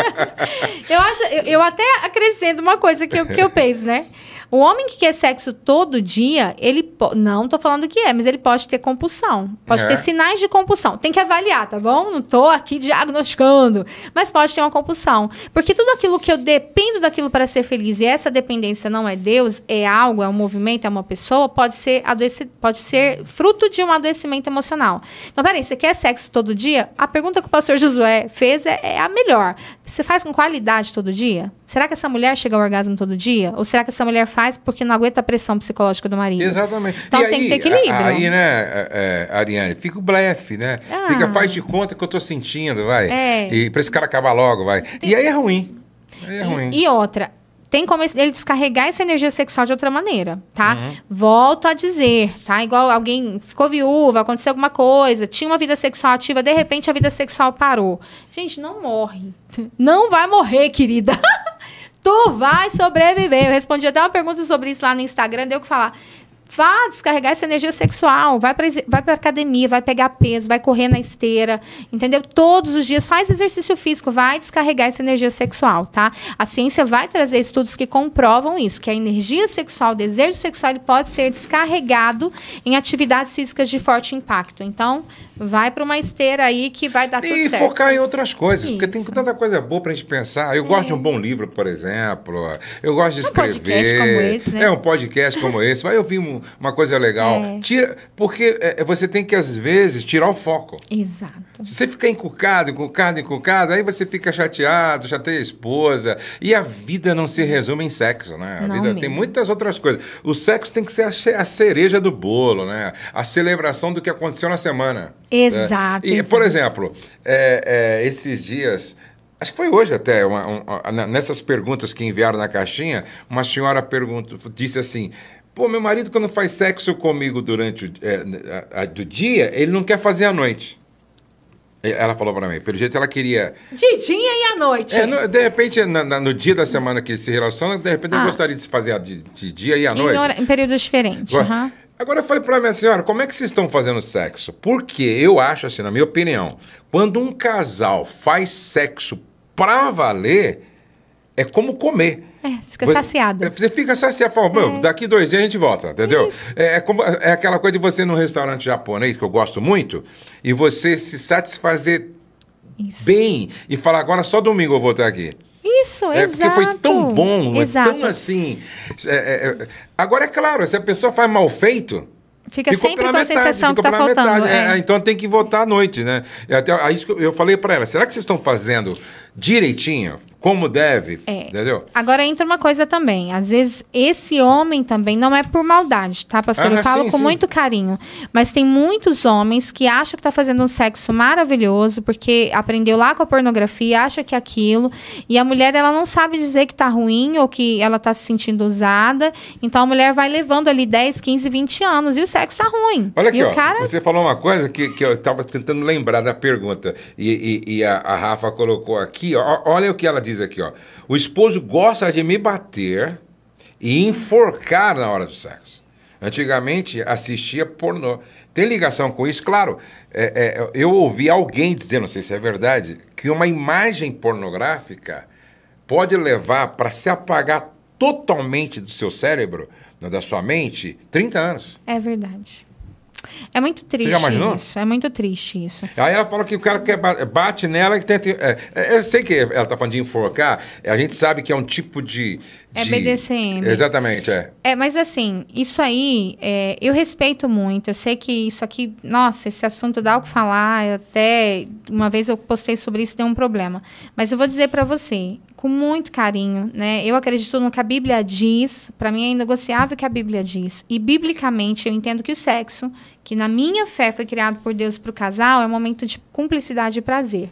Speaker 2: Eu, acho, eu, eu até acrescento uma coisa que eu, que eu penso, né? O homem que quer sexo todo dia, ele. Po... Não tô falando que é, mas ele pode ter compulsão. Pode é. ter sinais de compulsão. Tem que avaliar, tá bom? Não tô aqui diagnosticando. Mas pode ter uma compulsão. Porque tudo aquilo que eu dependo daquilo para ser feliz e essa dependência não é Deus, é algo, é um movimento, é uma pessoa, pode ser, adoece... pode ser fruto de um adoecimento emocional. Então, peraí, você quer sexo todo dia? A pergunta que o pastor Josué fez é, é a melhor. Você faz com qualidade todo dia? Será que essa mulher chega ao orgasmo todo dia? Ou será que essa mulher faz faz porque não aguenta a pressão psicológica do marido. Exatamente. Então e tem aí, que ter equilíbrio. Aí,
Speaker 1: né, é, é, Ariane, fica o blefe, né? Ah. Fica, faz de conta que eu tô sentindo, vai. É. E pra esse cara acabar logo, vai. Tem... E aí é ruim. Aí é ruim. E,
Speaker 2: e outra, tem como ele descarregar essa energia sexual de outra maneira, tá? Uhum. Volto a dizer, tá? Igual alguém ficou viúva, aconteceu alguma coisa, tinha uma vida sexual ativa, de repente a vida sexual parou. Gente, não morre. Não vai morrer, querida. Tu vai sobreviver. Eu respondi até uma pergunta sobre isso lá no Instagram, deu que falar. Vá descarregar essa energia sexual, vai para vai academia, vai pegar peso, vai correr na esteira, entendeu? Todos os dias faz exercício físico, vai descarregar essa energia sexual, tá? A ciência vai trazer estudos que comprovam isso, que a energia sexual, o desejo sexual, ele pode ser descarregado em atividades físicas de forte impacto. Então, vai para uma esteira aí que vai dar e tudo certo. E
Speaker 1: focar em outras coisas, Isso. porque tem tanta coisa boa para a gente pensar. Eu é. gosto de um é. bom livro, por exemplo. Eu gosto de escrever. Um podcast como esse, né? É um podcast como esse. Vai ouvir uma coisa legal. É. Tira, porque é, você tem que, às vezes, tirar o foco. Exato. Se você ficar encucado, encucado, encucado, aí você fica chateado, chateia a esposa. E a vida não se resume em sexo, né? A não vida mesmo. tem muitas outras coisas. O sexo tem que ser a cereja do bolo, né? A celebração do que aconteceu na semana. Exato. Né? E, por exemplo, é, é, esses dias. Acho que foi hoje até, uma, nessas perguntas que enviaram na caixinha, uma senhora perguntou, disse assim: Pô, meu marido, quando faz sexo comigo durante o, é, a, a, do dia, ele não quer fazer à noite. Ela falou para mim, pelo jeito ela queria.
Speaker 2: De dia e à noite. É, no, de
Speaker 1: repente, na, na, no dia da semana que se relaciona, de repente ah. gostaria de se fazer de, de dia e à noite. Hora,
Speaker 2: em períodos diferentes. Agora, uhum.
Speaker 1: agora eu falei para minha senhora, como é que vocês estão fazendo sexo? Porque eu acho, assim, na minha opinião, quando um casal faz sexo pra valer, é como comer.
Speaker 2: É, fica você, saciado. É,
Speaker 1: você fica saciado, falando, meu é. daqui dois dias a gente volta, entendeu? É, é, como, é, é aquela coisa de você num restaurante japonês, que eu gosto muito, e você se satisfazer Isso. bem e falar, agora só domingo eu vou estar aqui.
Speaker 2: Isso, é, exato. Porque foi tão bom, exato. tão
Speaker 1: assim. É, agora, é claro, se a pessoa faz mal feito,
Speaker 2: Fica ficou sempre com metade, a sensação que está faltando. É. É,
Speaker 1: então tem que voltar à noite, né? Até, aí eu falei para ela, será que vocês estão fazendo direitinho, como deve, é. entendeu?
Speaker 2: Agora entra uma coisa também. Às vezes esse homem também não é por maldade, tá, pastor? Ah, Eu falo sim, com sim. muito carinho. Mas tem muitos homens que acham que tá fazendo um sexo maravilhoso porque aprendeu lá com a pornografia, acha que é aquilo, e a mulher ela não sabe dizer que tá ruim ou que ela tá se sentindo usada. Então a mulher vai levando ali 10, 15, 20 anos e o sexo tá ruim. Olha aqui, ó, cara...
Speaker 1: você falou uma coisa que, que eu tava tentando lembrar da pergunta e, e, e a, a Rafa colocou aqui ó, olha o que ela diz aqui, ó. O esposo gosta de me bater e enforcar na hora do sexo. Antigamente assistia pornô. Tem ligação com isso? Claro, é, é, eu ouvi alguém dizendo, não sei se é verdade, que uma imagem pornográfica pode levar para se apagar totalmente do seu cérebro, da sua mente, 30 anos.
Speaker 2: É verdade. É muito triste Você já imaginou? isso. É muito triste isso.
Speaker 1: Aí ela fala que o cara quer bate nela e tenta. É, é, eu sei que ela tá falando de enforcar. A gente sabe que é um tipo de. É de... É BDSM. Exatamente, é.
Speaker 2: É, mas assim, isso aí é, eu respeito muito. Eu sei que isso aqui, nossa, esse assunto dá o que falar. Até uma vez eu postei sobre isso e deu um problema. Mas eu vou dizer para você: com muito carinho, né? Eu acredito no que a Bíblia diz, para mim é inegociável o que a Bíblia diz. E biblicamente eu entendo que o sexo, que na minha fé foi criado por Deus para o casal, é um momento de cumplicidade e prazer.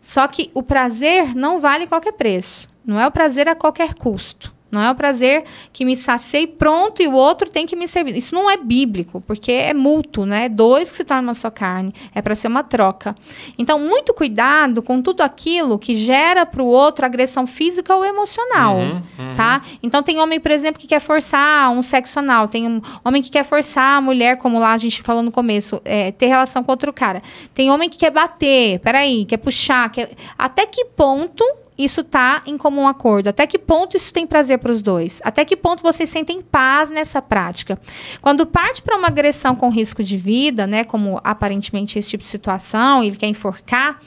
Speaker 2: Só que o prazer não vale qualquer preço, não é o prazer a qualquer custo. Não é o prazer que me saciei pronto e o outro tem que me servir. Isso não é bíblico, porque é mútuo, né? É dois que se tornam uma só carne. É para ser uma troca. Então, muito cuidado com tudo aquilo que gera para o outro agressão física ou emocional, uhum, uhum. tá? Então, tem homem, por exemplo, que quer forçar um sexo anal. Tem um homem que quer forçar a mulher, como lá a gente falou no começo, é, ter relação com outro cara. Tem homem que quer bater, peraí, quer puxar. Quer... Até que ponto isso tá em comum acordo? Até que ponto isso tem prazer para os dois? Até que ponto vocês sentem paz nessa prática? Quando parte para uma agressão com risco de vida, né, como aparentemente esse tipo de situação, ele quer enforcar,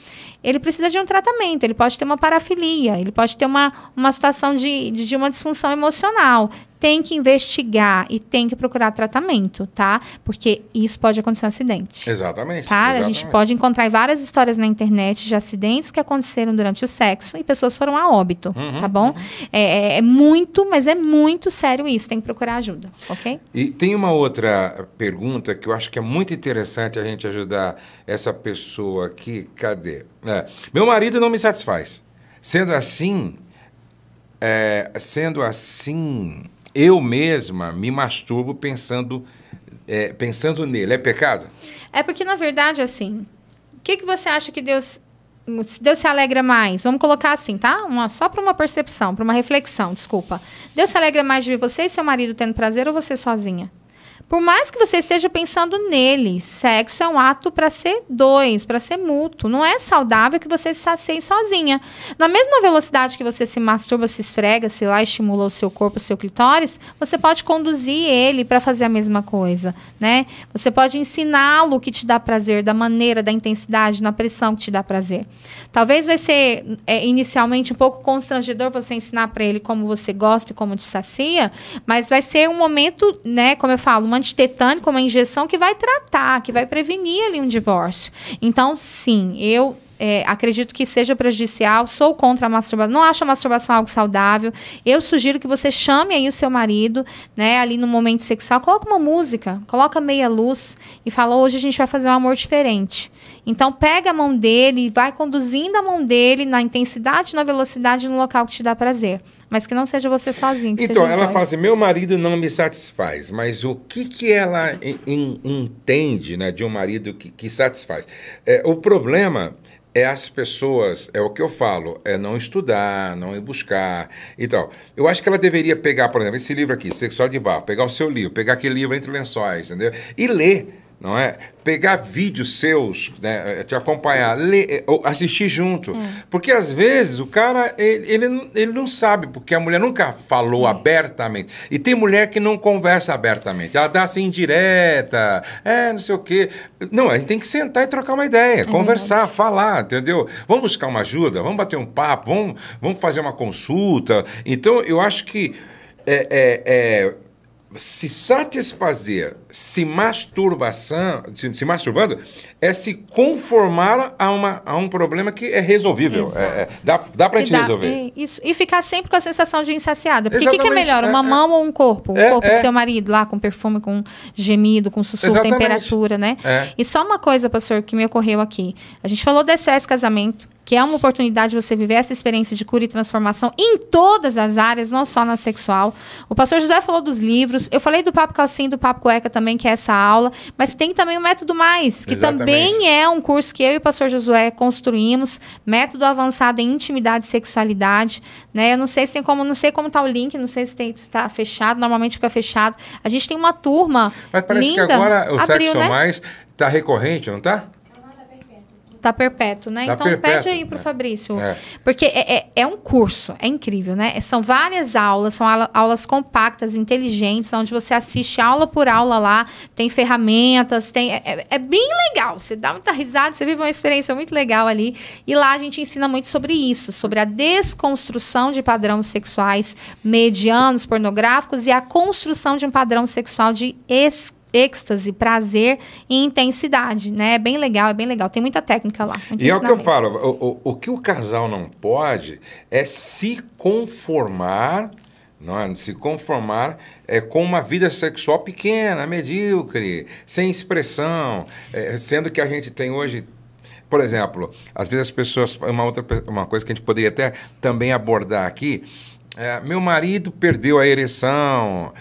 Speaker 2: ele precisa de um tratamento, ele pode ter uma parafilia, ele pode ter uma, uma situação de, de, de uma disfunção emocional, tem que investigar e tem que procurar tratamento, tá? Porque isso pode acontecer um acidente.
Speaker 1: Exatamente. Tá? Exatamente. A gente
Speaker 2: pode encontrar várias histórias na internet de acidentes que aconteceram durante o sexo e pessoas foram a óbito, uhum, tá bom? Uhum. É, é, é, muito, mas é muito sério isso. Tem que procurar ajuda, ok?
Speaker 1: E tem uma outra pergunta que eu acho que é muito interessante a gente ajudar essa pessoa aqui. Cadê? É. Meu marido não me satisfaz. Sendo assim, é, sendo assim, eu mesma me masturbo pensando, é, pensando nele. É pecado? É porque,
Speaker 2: na verdade, assim, o que, que você acha que Deus. Se Deus se alegra mais, vamos colocar assim, tá? Uma, só para uma percepção, para uma reflexão, desculpa. Deus se alegra mais de você e seu marido tendo prazer ou você sozinha? Por mais que você esteja pensando nele, sexo é um ato para ser dois, para ser mútuo. Não é saudável que você se sacie sozinha. Na mesma velocidade que você se masturba, se esfrega, se lá estimula o seu corpo, o seu clitóris, você pode conduzir ele para fazer a mesma coisa, né? Você pode ensiná-lo o que te dá prazer, da maneira, da intensidade, na pressão que te dá prazer. Talvez vai ser é, inicialmente um pouco constrangedor você ensinar para ele como você gosta e como te sacia, mas vai ser um momento, né, como eu falo, uma antitetânico, uma injeção que vai tratar, que vai prevenir ali um divórcio. Então, sim, eu é, acredito que seja prejudicial, sou contra a masturbação, não acho a masturbação algo saudável. Eu sugiro que você chame aí o seu marido, né, ali no momento sexual, coloca uma música, coloca meia luz e fala: hoje a gente vai fazer um amor diferente. Então pega a mão dele e vai conduzindo a mão dele na intensidade, na velocidade, no local que te dá prazer. Mas que não seja você sozinho. então, ela fala assim:
Speaker 1: meu marido não me satisfaz, mas o que, que ela entende né, de um marido que, que satisfaz? É, o problema é as pessoas, é o que eu falo, é não estudar, não ir buscar e então, tal. Eu acho que ela deveria pegar, por exemplo, esse livro aqui, Sexual de Bar, pegar o seu livro, pegar aquele livro entre lençóis, entendeu? E ler não é? Pegar vídeos seus, né? Eh, te acompanhar, ler, eh, assistir junto. Hum. Porque às vezes o cara, ele, ele, ele, não sabe, porque a mulher nunca falou hum. abertamente. E tem mulher que não conversa abertamente. Ela dá assim indireta, é, não sei o quê. Não, a gente tem que sentar e trocar uma ideia, é conversar, verdade. falar, entendeu? Vamos buscar uma ajuda, vamos bater um papo, vamos, vamos fazer uma consulta. Então, eu acho que. É, é, é se satisfazer, se masturbação, se, se, masturbando, é se conformar a, uma, a um problema que é resolvível. É, é, dá dá para te dá, resolver. É
Speaker 2: isso. E ficar sempre com a sensação de insaciada. Porque o que, que, é melhor, uma é, é. mão ou um corpo? O corpo do seu marido lá, com perfume, com gemido, com sussurro, temperatura, né? E só uma coisa, pastor, que me ocorreu aqui. A gente falou do SOS Casamento que é uma oportunidade de você viver essa experiência de cura e transformação em todas as áreas, não só na sexual. O pastor José falou dos livros, eu falei do Papo Calcinha do Papo Cueca também, que é essa aula, mas tem também o Método Mais, que Exatamente. também é um curso que eu e o pastor Josué construímos, Método Avançado em Intimidade e Sexualidade, né? Eu não sei se tem como, não sei como tá o link, não sei se, está se tá fechado, normalmente fica fechado. A gente tem uma turma Mas parece linda. que agora o Abril, Sexo né?
Speaker 1: Mais está recorrente, não está?
Speaker 2: Tá perpétuo, né? Tá então perpétuo, pede aí pro né? Fabrício. É. Porque é, é, é, um curso, é incrível, né? São várias aulas, são aulas compactas, inteligentes, onde você assiste aula por aula lá, tem ferramentas, tem. É, é, é bem legal. Você dá muita risada, você vive uma experiência muito legal ali. E lá a gente ensina muito sobre isso, sobre a desconstrução de padrões sexuais medianos, pornográficos e a construção de um padrão sexual de escala êxtase, prazer e intensidade, né? É bem legal, é bem legal. Tem muita técnica lá. e é o que eu falo,
Speaker 1: o, o, o, que o casal não pode é se conformar, não é? se conformar é, com uma vida sexual pequena, medíocre, sem expressão, é, sendo que a gente tem hoje por exemplo, às vezes as pessoas. Uma outra uma coisa que a gente poderia até também abordar aqui é, meu marido perdeu a ereção,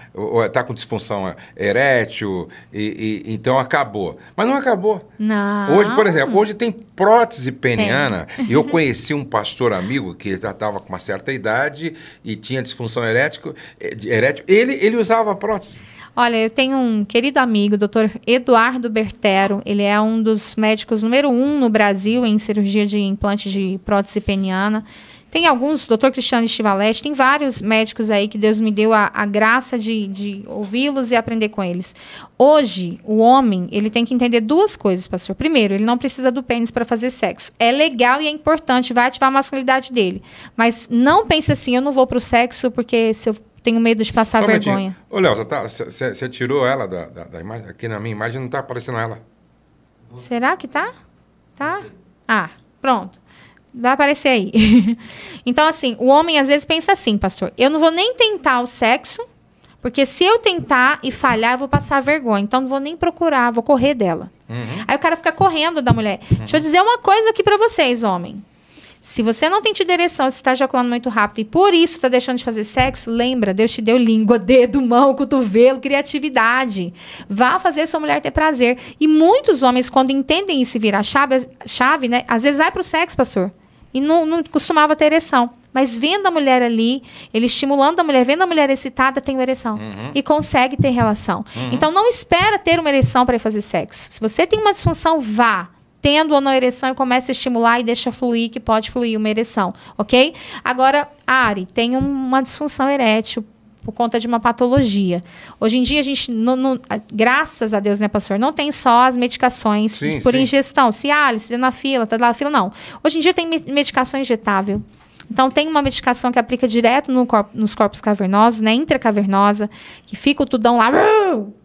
Speaker 1: está com disfunção é, erétil, e, e, então acabou. Mas não acabou.
Speaker 2: Não. Hoje, por exemplo, hoje
Speaker 1: tem prótese peniana. Tem. E eu conheci um pastor amigo que já estava com uma certa idade e tinha disfunção erétil. É, erétil. Ele, ele usava prótese.
Speaker 2: Olha, eu tenho um querido amigo, doutor Eduardo Bertero. Ele é um dos médicos número um no Brasil em cirurgia de implante de prótese peniana. Tem alguns, doutor Cristiano Stivalete, tem vários médicos aí que Deus me deu a, a graça de, de ouvi-los e aprender com eles. Hoje, o homem, ele tem que entender duas coisas, pastor. Primeiro, ele não precisa do pênis para fazer sexo. É legal e é importante, vai ativar a masculinidade dele. Mas não pense assim, eu não vou para o sexo porque se eu tenho medo de passar Só vergonha.
Speaker 1: Olha, Ô, Léo, tá, você tirou ela da, da, da, imagem? Aqui na minha imagem não está aparecendo ela.
Speaker 2: Será que tá? Tá? Ah, pronto vai aparecer aí. então, assim, o homem às vezes pensa assim, pastor: eu não vou nem tentar o sexo, porque se eu tentar e falhar, eu vou passar vergonha. Então, não vou nem procurar, vou correr dela. Uhum. Aí o cara fica correndo da mulher. Uhum. Deixa eu dizer uma coisa aqui para vocês, homem. Se você não tem direção se está ejaculando muito rápido e por isso está deixando de fazer sexo, lembra, Deus te deu língua, dedo, mão, cotovelo, criatividade. Vá fazer sua mulher ter prazer. E muitos homens, quando entendem isso e virar chave, chave né? Às vezes vai para o sexo, pastor e não, não costumava ter ereção. Mas vendo a mulher ali, ele estimulando a mulher, vendo a mulher excitada, tem uma ereção. Uhum. E consegue ter relação. Uhum. Então não espera ter uma ereção para fazer sexo. Se você tem uma disfunção, vá. Tendo ou não ereção, e comece a estimular e deixa fluir, que pode fluir uma ereção, ok? Agora, Ari, tem uma disfunção erétil, por conta de uma patologia. Hoje em dia, a gente, graças a Deus, né, pastor, não tem só as medicações sim, por sim. ingestão. Cialis, ah, deu na fila, tá na fila, não. Hoje em dia tem medicação injetável. Então, tem uma medicação que aplica direto no nos corpos cavernosos, né? Intracavernosa, que fica o tudão lá,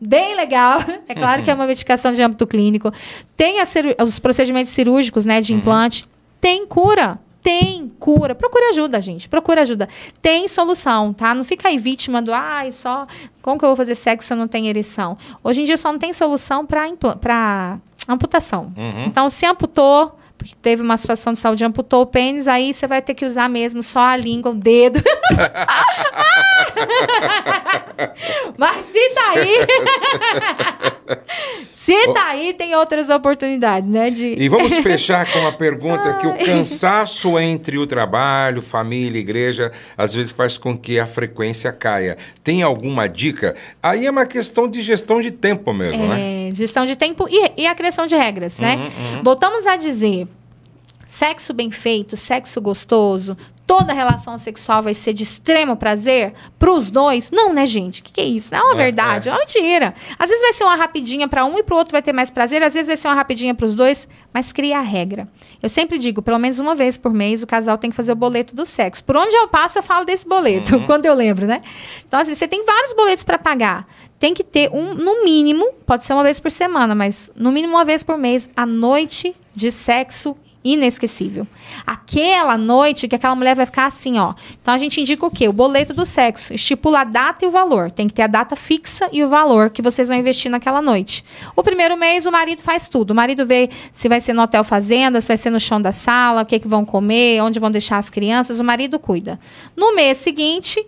Speaker 2: bem legal. É claro que é uma medicação de âmbito clínico. Tem os procedimentos cirúrgicos, né? De uhum. implante. Tem cura. Tem cura. Procure ajuda, gente. Procure ajuda. Tem solução, tá? Não fica aí vítima do, ai, ah, só como que eu vou fazer sexo se eu não tenho ereção? Hoje em dia só não tem solução para amputação. Uhum. Então, se amputou, porque teve uma situação de saúde, amputou o pênis, aí você vai ter que usar mesmo só a língua, o dedo. Mas se daí. Tá Se tá aí, tem outras oportunidades, né? De... E vamos
Speaker 1: fechar com a pergunta que o cansaço entre o trabalho, família, igreja, às vezes faz com que a frequência caia. Tem alguma dica? Aí é uma questão de gestão de tempo mesmo, né? é,
Speaker 2: né? Gestão de tempo e, e a criação de regras, né? uhum. uhum. Voltamos a dizer, sexo bem feito, sexo gostoso, toda relação sexual vai ser de extremo prazer para os dois? Não, né, gente? O que, que, é isso? Não é uma é, verdade, é. é uma mentira. Às vezes vai ser uma rapidinha para um e para o outro vai ter mais prazer, às vezes vai ser uma rapidinha para os dois, mas cria a regra. Eu sempre digo, pelo menos uma vez por mês, o casal tem que fazer o boleto do sexo. Por onde eu passo, eu falo desse boleto, uhum. quando eu lembro, né? Então, assim, você tem vários boletos para pagar. Tem que ter um, no mínimo, pode ser uma vez por semana, mas no mínimo uma vez por mês, a noite de sexo inesquecível. Aquela noite que aquela mulher vai ficar assim, ó. Então a gente indica o quê? O boleto do sexo. Estipula a data e o valor. Tem que ter a data fixa e o valor que vocês vão investir naquela noite. O primeiro mês o marido faz tudo. O marido vê se vai ser no hotel fazenda, se vai ser no chão da sala, o que é que vão comer, onde vão deixar as crianças, o marido cuida. No mês seguinte,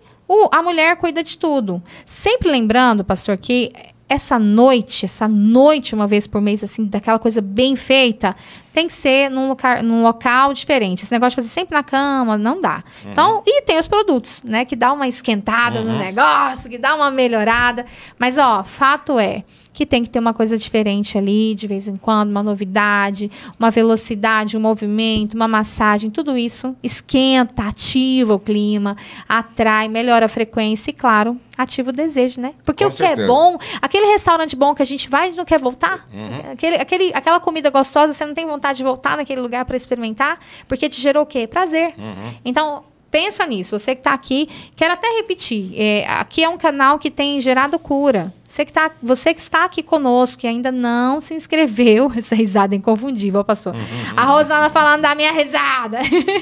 Speaker 2: a mulher cuida de tudo. Sempre lembrando, pastor, que essa noite, essa noite uma vez por mês, assim, daquela coisa bem feita, tem que ser num, loca num local diferente. Esse negócio de fazer sempre na cama, não dá. Uhum. Então, e tem os produtos, né? Que dá uma esquentada uhum. no negócio, que dá uma melhorada. Mas, ó, fato é, que tem que ter uma coisa diferente ali, de vez em quando, uma novidade, uma velocidade, um movimento, uma massagem, tudo isso esquenta, ativa o clima, atrai, melhora a frequência e, claro, ativa o desejo, né? Porque Com o que é certeza. é bom, aquele restaurante bom que a gente vai e não quer voltar, uhum. aquele, aquele, aquela comida gostosa, você não tem vontade de voltar naquele lugar para experimentar, porque te gerou o quê? Prazer. Uhum. Então, pensa nisso. Você que está aqui, quero até repetir. É, aqui é um canal que tem gerado cura. Você que, tá, você que está aqui conosco e ainda não se inscreveu, essa risada é inconfundível, pastor. Uhum, uhum. A Rosana falando da minha risada.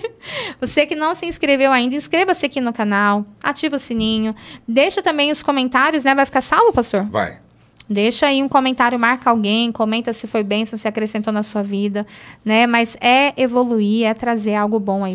Speaker 2: você que não se inscreveu ainda, inscreva-se aqui no canal, ativa o sininho, deixa também os comentários, né? Vai ficar salvo, pastor? Vai. Deixa aí um comentário, marca alguém, comenta se foi bem, se acrescentou na sua vida, né? Mas é evoluir, é trazer algo bom aí